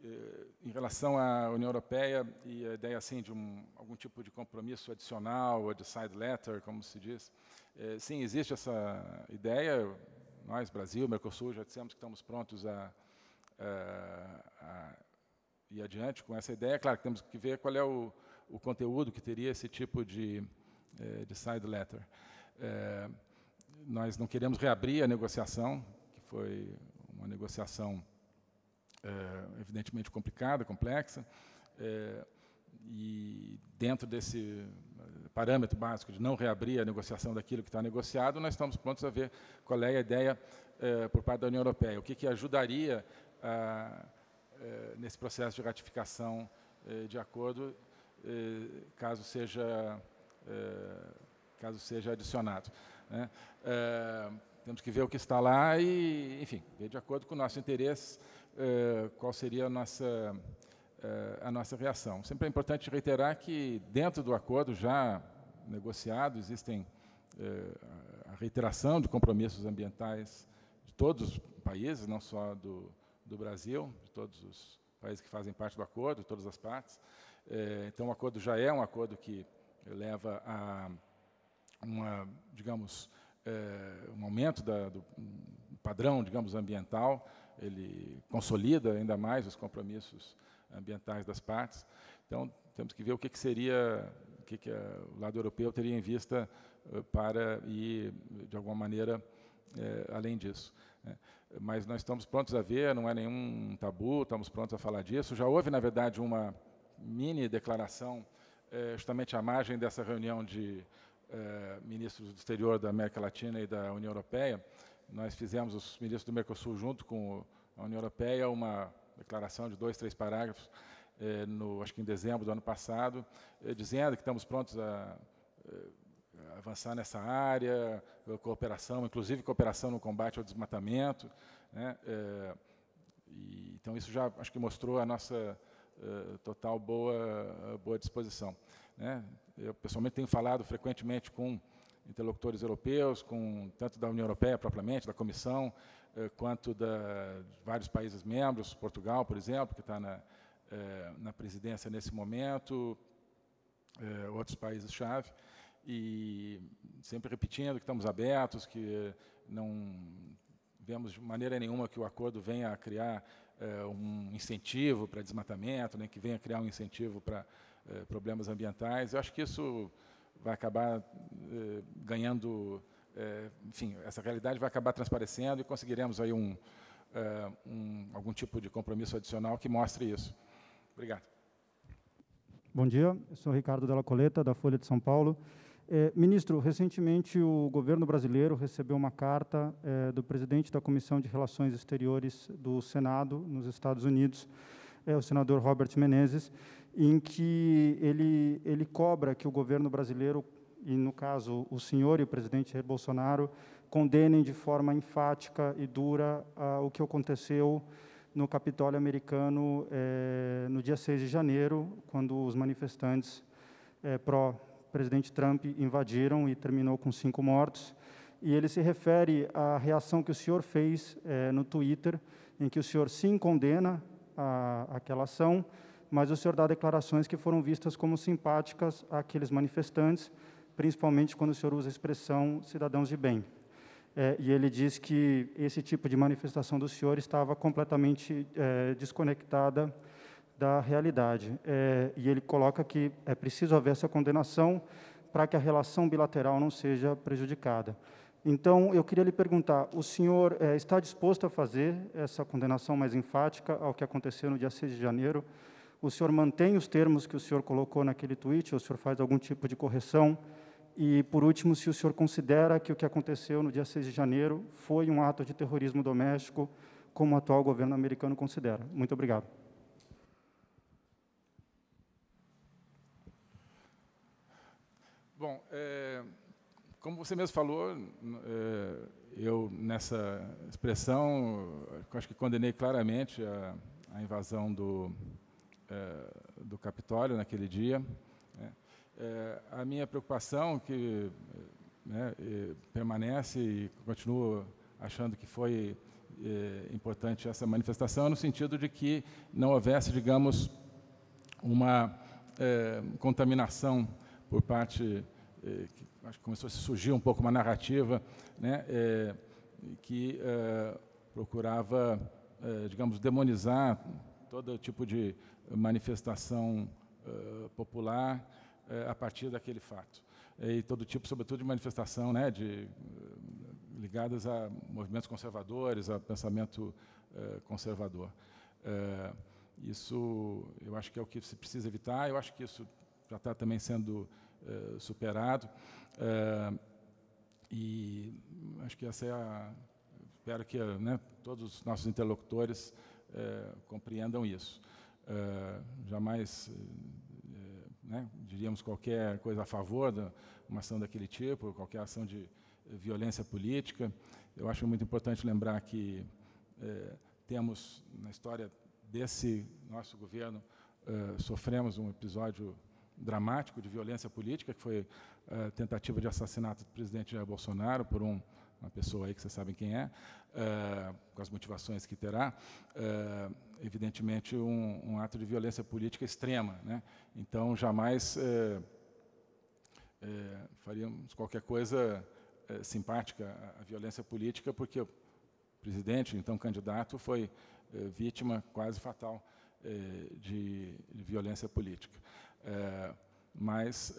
eh, em relação à União Europeia e a ideia assim de um, algum tipo de compromisso adicional ou de side letter, como se diz, é, sim, existe essa ideia. Nós, Brasil, Mercosul, já dissemos que estamos prontos a, a, a ir adiante com essa ideia. Claro que temos que ver qual é o, o conteúdo que teria esse tipo de, eh, de side letter. É, nós não queremos reabrir a negociação, que foi uma negociação é, evidentemente complicada, complexa, é, e dentro desse eh, parâmetro básico de não reabrir a negociação daquilo que está negociado, nós estamos prontos a ver qual é a ideia por parte da União Europeia, o que, que ajudaria nesse processo de ratificação de acordo, caso seja caso seja adicionado. Né? temos que ver o que está lá e, enfim, ver de acordo com o nosso interesse eh, qual seria a nossa, eh, a nossa reação. Sempre é importante reiterar que, dentro do acordo já negociado, existem eh, a reiteração de compromissos ambientais de todos os países, não só do, do Brasil, de todos os países que fazem parte do acordo, de todas as partes. então, o acordo já é um acordo que leva a uma, digamos, um aumento da, do padrão, digamos, ambiental, ele consolida ainda mais os compromissos ambientais das partes. Então, temos que ver o que, que seria, o que, que a, o lado europeu teria em vista eh, para ir, de alguma maneira, é, além disso. É, mas nós estamos prontos a ver, não é nenhum tabu, estamos prontos a falar disso. Já houve, na verdade, uma mini declaração, é, justamente à margem dessa reunião de ministros do exterior da América Latina e da União Europeia, nós fizemos, os ministros do Mercosul, junto com a União Europeia, uma declaração de dois, três parágrafos, eh, no, acho que em dezembro do ano passado, eh, dizendo que estamos prontos a, eh, avançar nessa área, cooperação, inclusive cooperação no combate ao desmatamento. Né, e, então, isso já acho que mostrou a nossa total boa, boa disposição. Né. Eu, pessoalmente, tenho falado frequentemente com interlocutores europeus, com tanto da União Europeia propriamente, da Comissão, eh, quanto da, de vários países membros, Portugal, por exemplo, que está na, eh, na presidência nesse momento, eh, outros países-chave, e sempre repetindo que estamos abertos, que eh, não vemos de maneira nenhuma que o acordo venha a criar eh, um incentivo para desmatamento, nem que venha a criar um incentivo para eh, problemas ambientais. Eu acho que isso vai acabar eh, ganhando, eh, enfim, essa realidade vai acabar transparecendo e conseguiremos aí um, eh, um, algum tipo de compromisso adicional que mostre isso. Obrigado. Bom dia, eu sou Ricardo Della Coleta, da Folha de São Paulo. Eh, ministro, recentemente o governo brasileiro recebeu uma carta eh, do presidente da Comissão de Relações Exteriores do Senado, nos Estados Unidos, eh, o senador Robert Menezes, em que ele, ele cobra que o governo brasileiro, e no caso o senhor e o presidente Bolsonaro, condenem de forma enfática e dura ah, o que aconteceu no Capitólio americano eh, no dia 6 de janeiro, quando os manifestantes eh, pró-presidente Trump invadiram e terminou com cinco mortos. E ele se refere à reação que o senhor fez eh, no Twitter, em que o senhor sim condena a, aquela ação, mas o senhor dá declarações que foram vistas como simpáticas àqueles manifestantes, principalmente quando o senhor usa a expressão cidadãos de bem. É, e ele diz que esse tipo de manifestação do senhor estava completamente é, desconectada da realidade. É, e ele coloca que é preciso haver essa condenação para que a relação bilateral não seja prejudicada. Então, eu queria lhe perguntar: o senhor é, está disposto a fazer essa condenação mais enfática ao que aconteceu no dia 6 de janeiro? o senhor mantém os termos que o senhor colocou naquele tweet, ou o senhor faz algum tipo de correção? E, por último, se o senhor considera que o que aconteceu no dia 6 de janeiro foi um ato de terrorismo doméstico, como o atual governo americano considera. Muito obrigado. Bom, é, como você mesmo falou, é, eu, nessa expressão, acho que condenei claramente a, a invasão do, é, do Capitólio naquele dia. Né? É, a minha preocupação, que eh, né, permanece e continuo achando que foi é, importante essa manifestação, no sentido de que não houvesse, digamos, uma contaminação por parte. Que, acho que começou a surgir um pouco uma narrativa né, que procurava, digamos, demonizar todo tipo de eh, manifestação uh, popular uh, a partir daquele fato. E todo tipo, sobretudo, de manifestação né, de, ligadas a movimentos conservadores, a pensamento conservador. isso, eu acho que é o que se precisa evitar, eu acho que isso já está também sendo superado. e acho que essa é a... Espero que né, todos os nossos interlocutores eh, compreendam isso. Eh, jamais, eh, né, diríamos, qualquer coisa a favor de uma ação daquele tipo, qualquer ação de violência política. Eu acho muito importante lembrar que temos, na história desse nosso governo, sofremos um episódio dramático de violência política, que foi a tentativa de assassinato do presidente Jair Bolsonaro por um uma pessoa aí que vocês sabem quem é, uh, com as motivações que terá, uh, evidentemente um, um, ato de violência política extrema. Né? Então, jamais uh, faríamos qualquer coisa simpática à, violência política, porque o presidente, então candidato, foi vítima quase fatal de, de, violência política. mas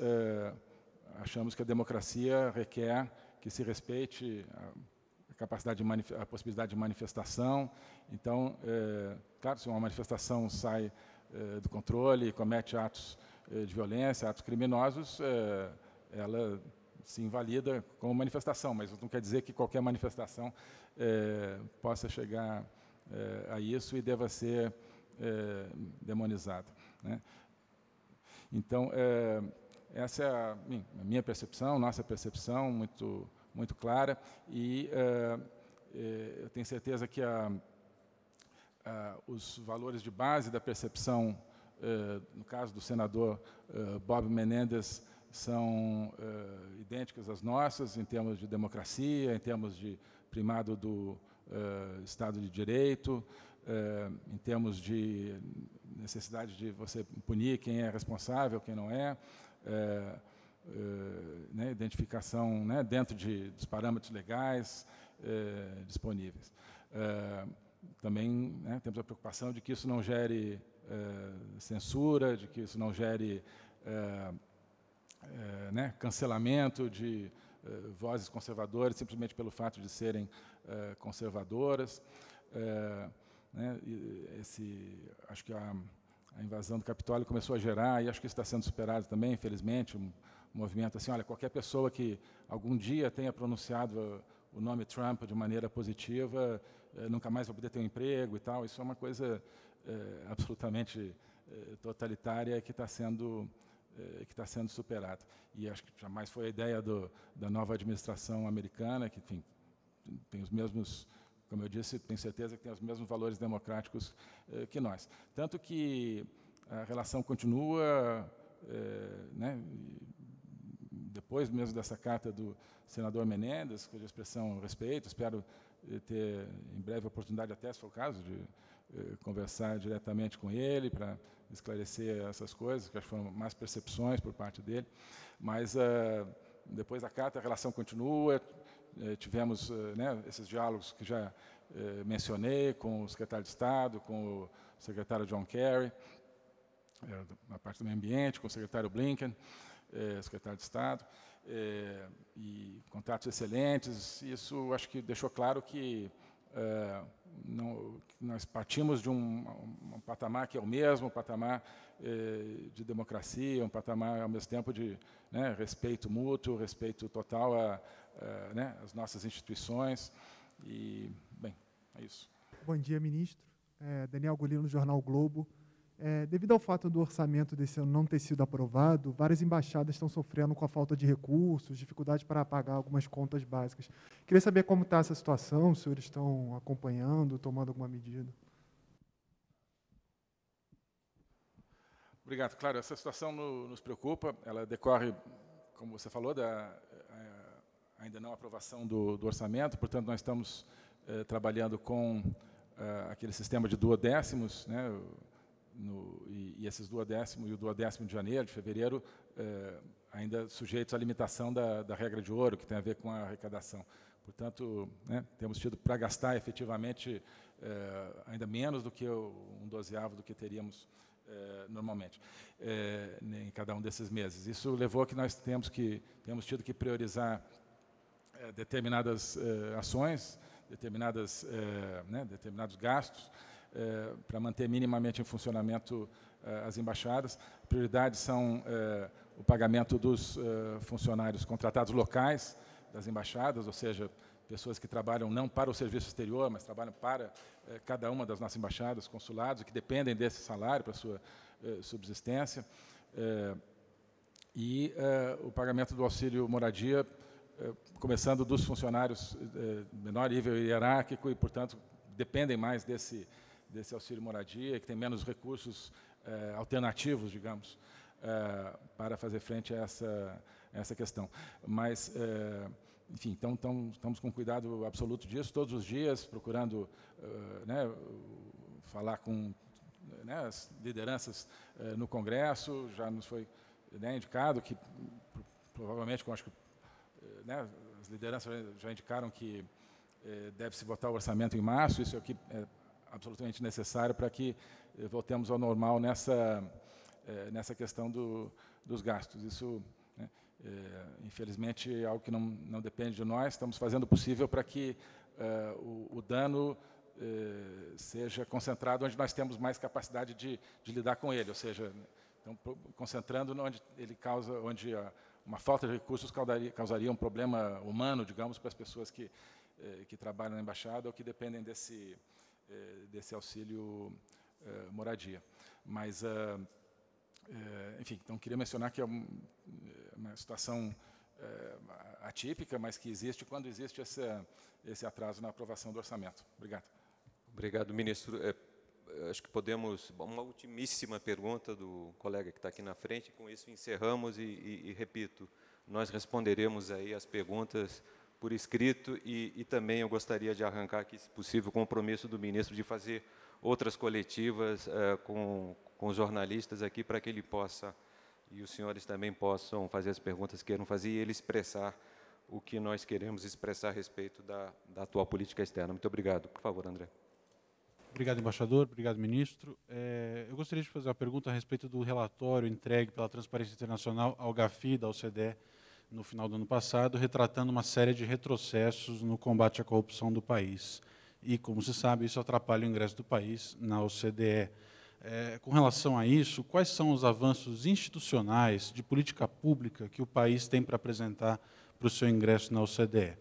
achamos que a democracia requer que se respeite a capacidade a possibilidade de manifestação. Então, é, claro, se uma manifestação sai é, do controle, comete atos é, de violência, atos criminosos, é, ela se invalida como manifestação, mas não quer dizer que qualquer manifestação é, possa chegar é, a isso e deva ser demonizada. Né? Então, essa é a minha percepção, nossa percepção, muito, muito clara, e eh, eh, eu tenho certeza que a, a, os valores de base da percepção, eh, no caso do senador Bob Menendez, são idênticas às nossas, em termos de democracia, em termos de primado do Estado de Direito, em termos de necessidade de você punir quem é responsável, quem não é, é, é, né, identificação né, dentro de, dos parâmetros legais é, disponíveis. É, também né, temos a preocupação de que isso não gere censura, de que isso não gere né, cancelamento de vozes conservadoras simplesmente pelo fato de serem conservadoras. Né, esse, acho que a, a invasão do Capitólio começou a gerar, e acho que isso está sendo superado também, infelizmente, um movimento assim, olha, qualquer pessoa que algum dia tenha pronunciado eh, o nome Trump de maneira positiva, eh, nunca mais vai poder ter um emprego e tal, isso é uma coisa é, absolutamente é, totalitária que está sendo que está sendo superado. E acho que jamais foi a ideia do, da nova administração americana, que enfim, tem os mesmos como eu disse, tenho certeza que tem os mesmos valores democráticos eh, que nós. Tanto que a relação continua, eh, né, depois mesmo dessa carta do senador Menendez, cuja expressão respeito, espero eh, ter em breve a oportunidade, até se for o caso, de eh, conversar diretamente com ele para esclarecer essas coisas, que acho que foram mais percepções por parte dele. Mas eh, depois da carta, a relação continua, eh, tivemos eh, né, esses diálogos que já eh, mencionei com o secretário de Estado, com o secretário John Kerry, na parte do meio ambiente, com o secretário Blinken, secretário de Estado, e contatos excelentes. Isso acho que deixou claro que não, nós partimos de um, um, patamar que é o mesmo, um patamar de democracia, um patamar, ao mesmo tempo, de né, respeito mútuo, respeito total a, eh, né, as nossas instituições. E, bem, é isso. Bom dia, ministro. É, Daniel Golino, do Jornal Globo. É, devido ao fato do orçamento desse ano não ter sido aprovado, várias embaixadas estão sofrendo com a falta de recursos, dificuldade para pagar algumas contas básicas. Queria saber como está essa situação, se eles estão acompanhando, tomando alguma medida. Obrigado. Claro, essa situação no, nos preocupa. Ela decorre, como você falou, da ainda não aprovação do, do orçamento, portanto, nós estamos eh, trabalhando com eh, aquele sistema de duodécimos, né, no, e, e, esses duodécimos, e o duodécimo de janeiro, de fevereiro, eh, ainda sujeitos à limitação da, da, regra de ouro, que tem a ver com a arrecadação. Portanto, né, temos tido para gastar efetivamente eh, ainda menos do que o, um dozeavo do que teríamos eh, normalmente, eh, em cada um desses meses. Isso levou a que nós temos, que, temos tido que priorizar eh, determinadas eh, ações, determinadas, eh, né, determinados gastos, para manter minimamente em funcionamento as embaixadas. Prioridades são o pagamento dos funcionários contratados locais das embaixadas, ou seja, pessoas que trabalham não para o serviço exterior, mas trabalham para eh, cada uma das nossas embaixadas, consulados, que dependem desse salário para sua eh, subsistência. Eh, e o pagamento do auxílio moradia eh, começando dos funcionários eh, menor nível hierárquico e, portanto, dependem mais desse, desse auxílio moradia, que tem menos recursos eh, alternativos, digamos, para fazer frente a essa, a essa questão. Mas, enfim, então, então estamos com cuidado absoluto disso, todos os dias, procurando né, falar com né, as lideranças no Congresso, já nos foi né, indicado que, provavelmente, com, acho que eh, né, as lideranças já indicaram que eh, deve-se votar o orçamento em março, isso é, é absolutamente necessário para que eh, voltemos ao normal nessa, nessa questão do, dos gastos. Isso, né, infelizmente, é algo que não, não depende de nós, estamos fazendo o possível para que o, o, dano seja concentrado onde nós temos mais capacidade de, de lidar com ele, ou seja, né, então, concentrando onde ele causa, onde a, uma falta de recursos causaria, causaria um problema humano, digamos, para as pessoas que, eh, que trabalham na embaixada ou que dependem desse, eh, desse auxílio eh, moradia. Mas, ah, eh, enfim, então queria mencionar que é, é uma situação eh, atípica, mas que existe quando existe esse atraso na aprovação do orçamento. Obrigado. Obrigado, ministro. É, acho que podemos. Uma ultimíssima pergunta do colega que está aqui na frente, com isso encerramos e, e, e repito, nós responderemos aí as perguntas por escrito e, e, também eu gostaria de arrancar aqui, se possível, o compromisso do ministro de fazer outras coletivas eh, com, com os jornalistas aqui para que ele possa, e os senhores também possam fazer as perguntas que queiram fazer e ele expressar o que nós queremos expressar a respeito da, da atual política externa. Muito obrigado. Por favor, André. Obrigado, embaixador. Obrigado, ministro. É, eu gostaria de fazer uma pergunta a respeito do relatório entregue pela Transparência Internacional ao GAFI da OCDE no final do ano passado, retratando uma série de retrocessos no combate à corrupção do país. E, como se sabe, isso atrapalha o ingresso do país na OCDE. É, com relação a isso, quais são os avanços institucionais de política pública que o país tem para apresentar para o seu ingresso na OCDE?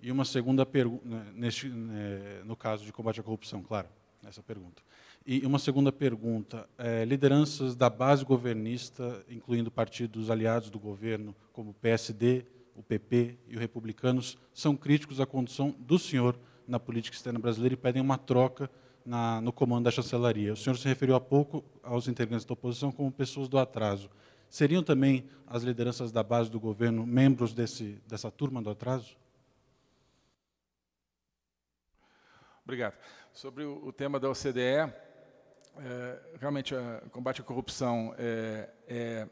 E uma segunda pergunta, né, né, no caso de combate à corrupção, claro. Essa pergunta. E uma segunda pergunta: é, lideranças da base governista, incluindo partidos aliados do governo, como o PSD, o PP e os republicanos, são críticos à condição do senhor na política externa brasileira e pedem uma troca na, no comando da chancelaria. O senhor se referiu há pouco aos integrantes da oposição como pessoas do atraso. Seriam também as lideranças da base do governo membros desse, dessa turma do atraso? Obrigado. Sobre o, tema da OCDE, é, realmente o combate à corrupção é, é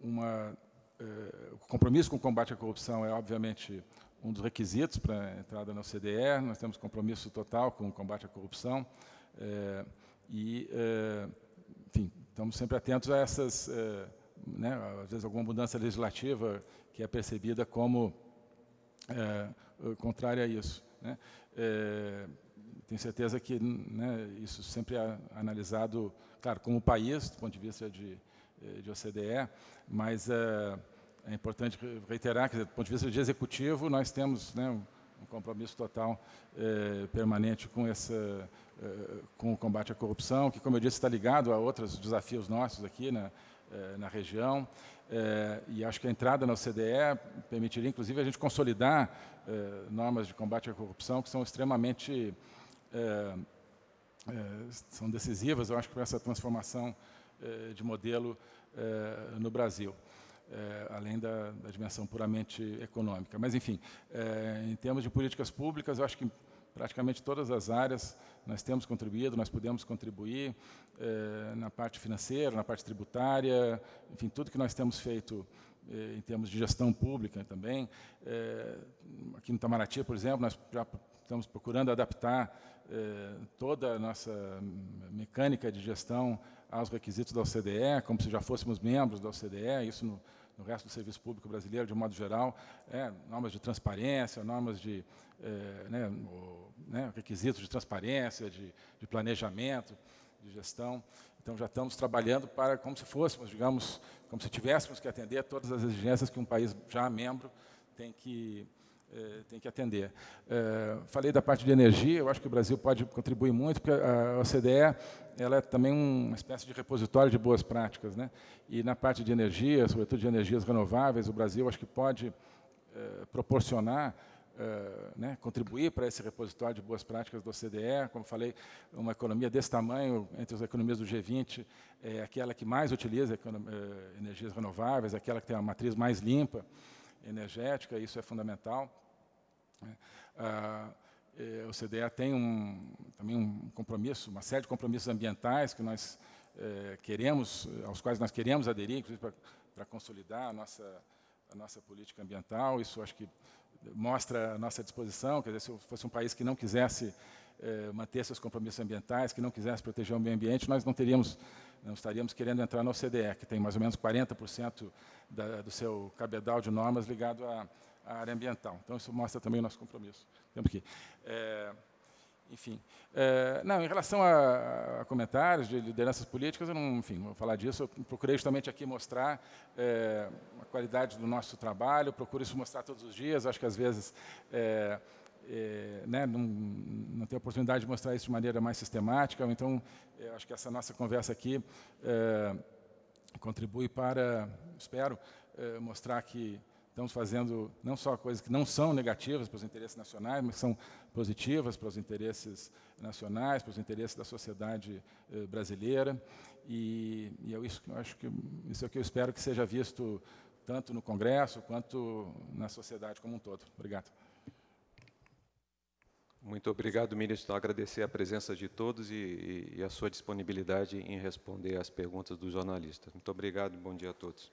uma é, o compromisso com o combate à corrupção é obviamente um dos requisitos para a entrada na OCDE. Nós temos compromisso total com o combate à corrupção é, e, é, enfim, estamos sempre atentos a essas, é, né, às vezes alguma mudança legislativa que é percebida como contrária a isso. Né? tenho certeza que né, isso sempre é analisado, claro, como país, do ponto de vista de, eh, de OCDE, mas é, é importante reiterar que, do ponto de vista de executivo, nós temos né, um compromisso total eh, permanente com, essa, com o combate à corrupção, que, como eu disse, está ligado a outros desafios nossos aqui na, né, na região. e acho que a entrada na OCDE permitiria, inclusive, a gente consolidar normas de combate à corrupção que são extremamente é, é, são decisivas, eu acho, para essa transformação é, de modelo é, no Brasil. É, além da, da, dimensão puramente econômica. Mas, enfim, é, em termos de políticas públicas, eu acho que praticamente todas as áreas nós temos contribuído, nós podemos contribuir na parte financeira, na parte tributária, enfim, tudo que nós temos feito em termos de gestão pública também. aqui no Itamaraty, por exemplo, nós já estamos procurando adaptar eh, toda a nossa mecânica de gestão aos requisitos da OCDE, como se já fôssemos membros da OCDE, isso no, no resto do serviço público brasileiro, de um modo geral, é, normas de transparência, normas de eh, né, o, né, requisitos de transparência, de, de, planejamento, de gestão. Então, já estamos trabalhando para como se fôssemos, digamos, como se tivéssemos que atender a todas as exigências que um país já membro tem que, é, tem que atender. É, falei da parte de energia, eu acho que o Brasil pode contribuir muito, porque a OCDE ela é também uma espécie de repositório de boas práticas. Né? E na parte de energia, sobretudo de energias renováveis, o Brasil acho que pode é, proporcionar né, contribuir para esse repositório de boas práticas da OCDE. Como falei, uma economia desse tamanho, entre as economias do G20, é aquela que mais utiliza energias renováveis, aquela que tem a matriz mais limpa energética, isso é fundamental. Né? Ah, eh, o CDE tem um, também um compromisso, uma série de compromissos ambientais que nós eh, queremos, aos quais nós queremos aderir, inclusive para, para consolidar a nossa, a nossa política ambiental. Isso acho que mostra a nossa disposição. Quer dizer, se fosse um país que não quisesse eh, manter seus compromissos ambientais, que não quisesse proteger o meio ambiente, nós não teríamos, não estaríamos querendo entrar na OCDE, que tem mais ou menos 40% da, do seu cabedal de normas ligado à, à, área ambiental. Então, isso mostra também o nosso compromisso. Temos que... É, enfim, é, não, em relação a, a, comentários de lideranças políticas, eu não, enfim, vou falar disso. Eu procurei justamente aqui mostrar é, a qualidade do nosso trabalho, procuro isso mostrar todos os dias. Acho que às vezes é, né, não, não tenho oportunidade de mostrar isso de maneira mais sistemática, então acho que essa nossa conversa aqui é, contribui para, espero, eh, mostrar que estamos fazendo não só coisas que não são negativas para os interesses nacionais, mas que são positivas para os interesses nacionais, para os interesses da sociedade eh, brasileira. E, e eu, é isso, eu acho que isso é o que eu espero que seja visto tanto no Congresso quanto na sociedade como um todo. Obrigado. Muito obrigado, ministro. Agradecer a presença de todos e, e a sua disponibilidade em responder às perguntas dos jornalistas. Muito obrigado e bom dia a todos.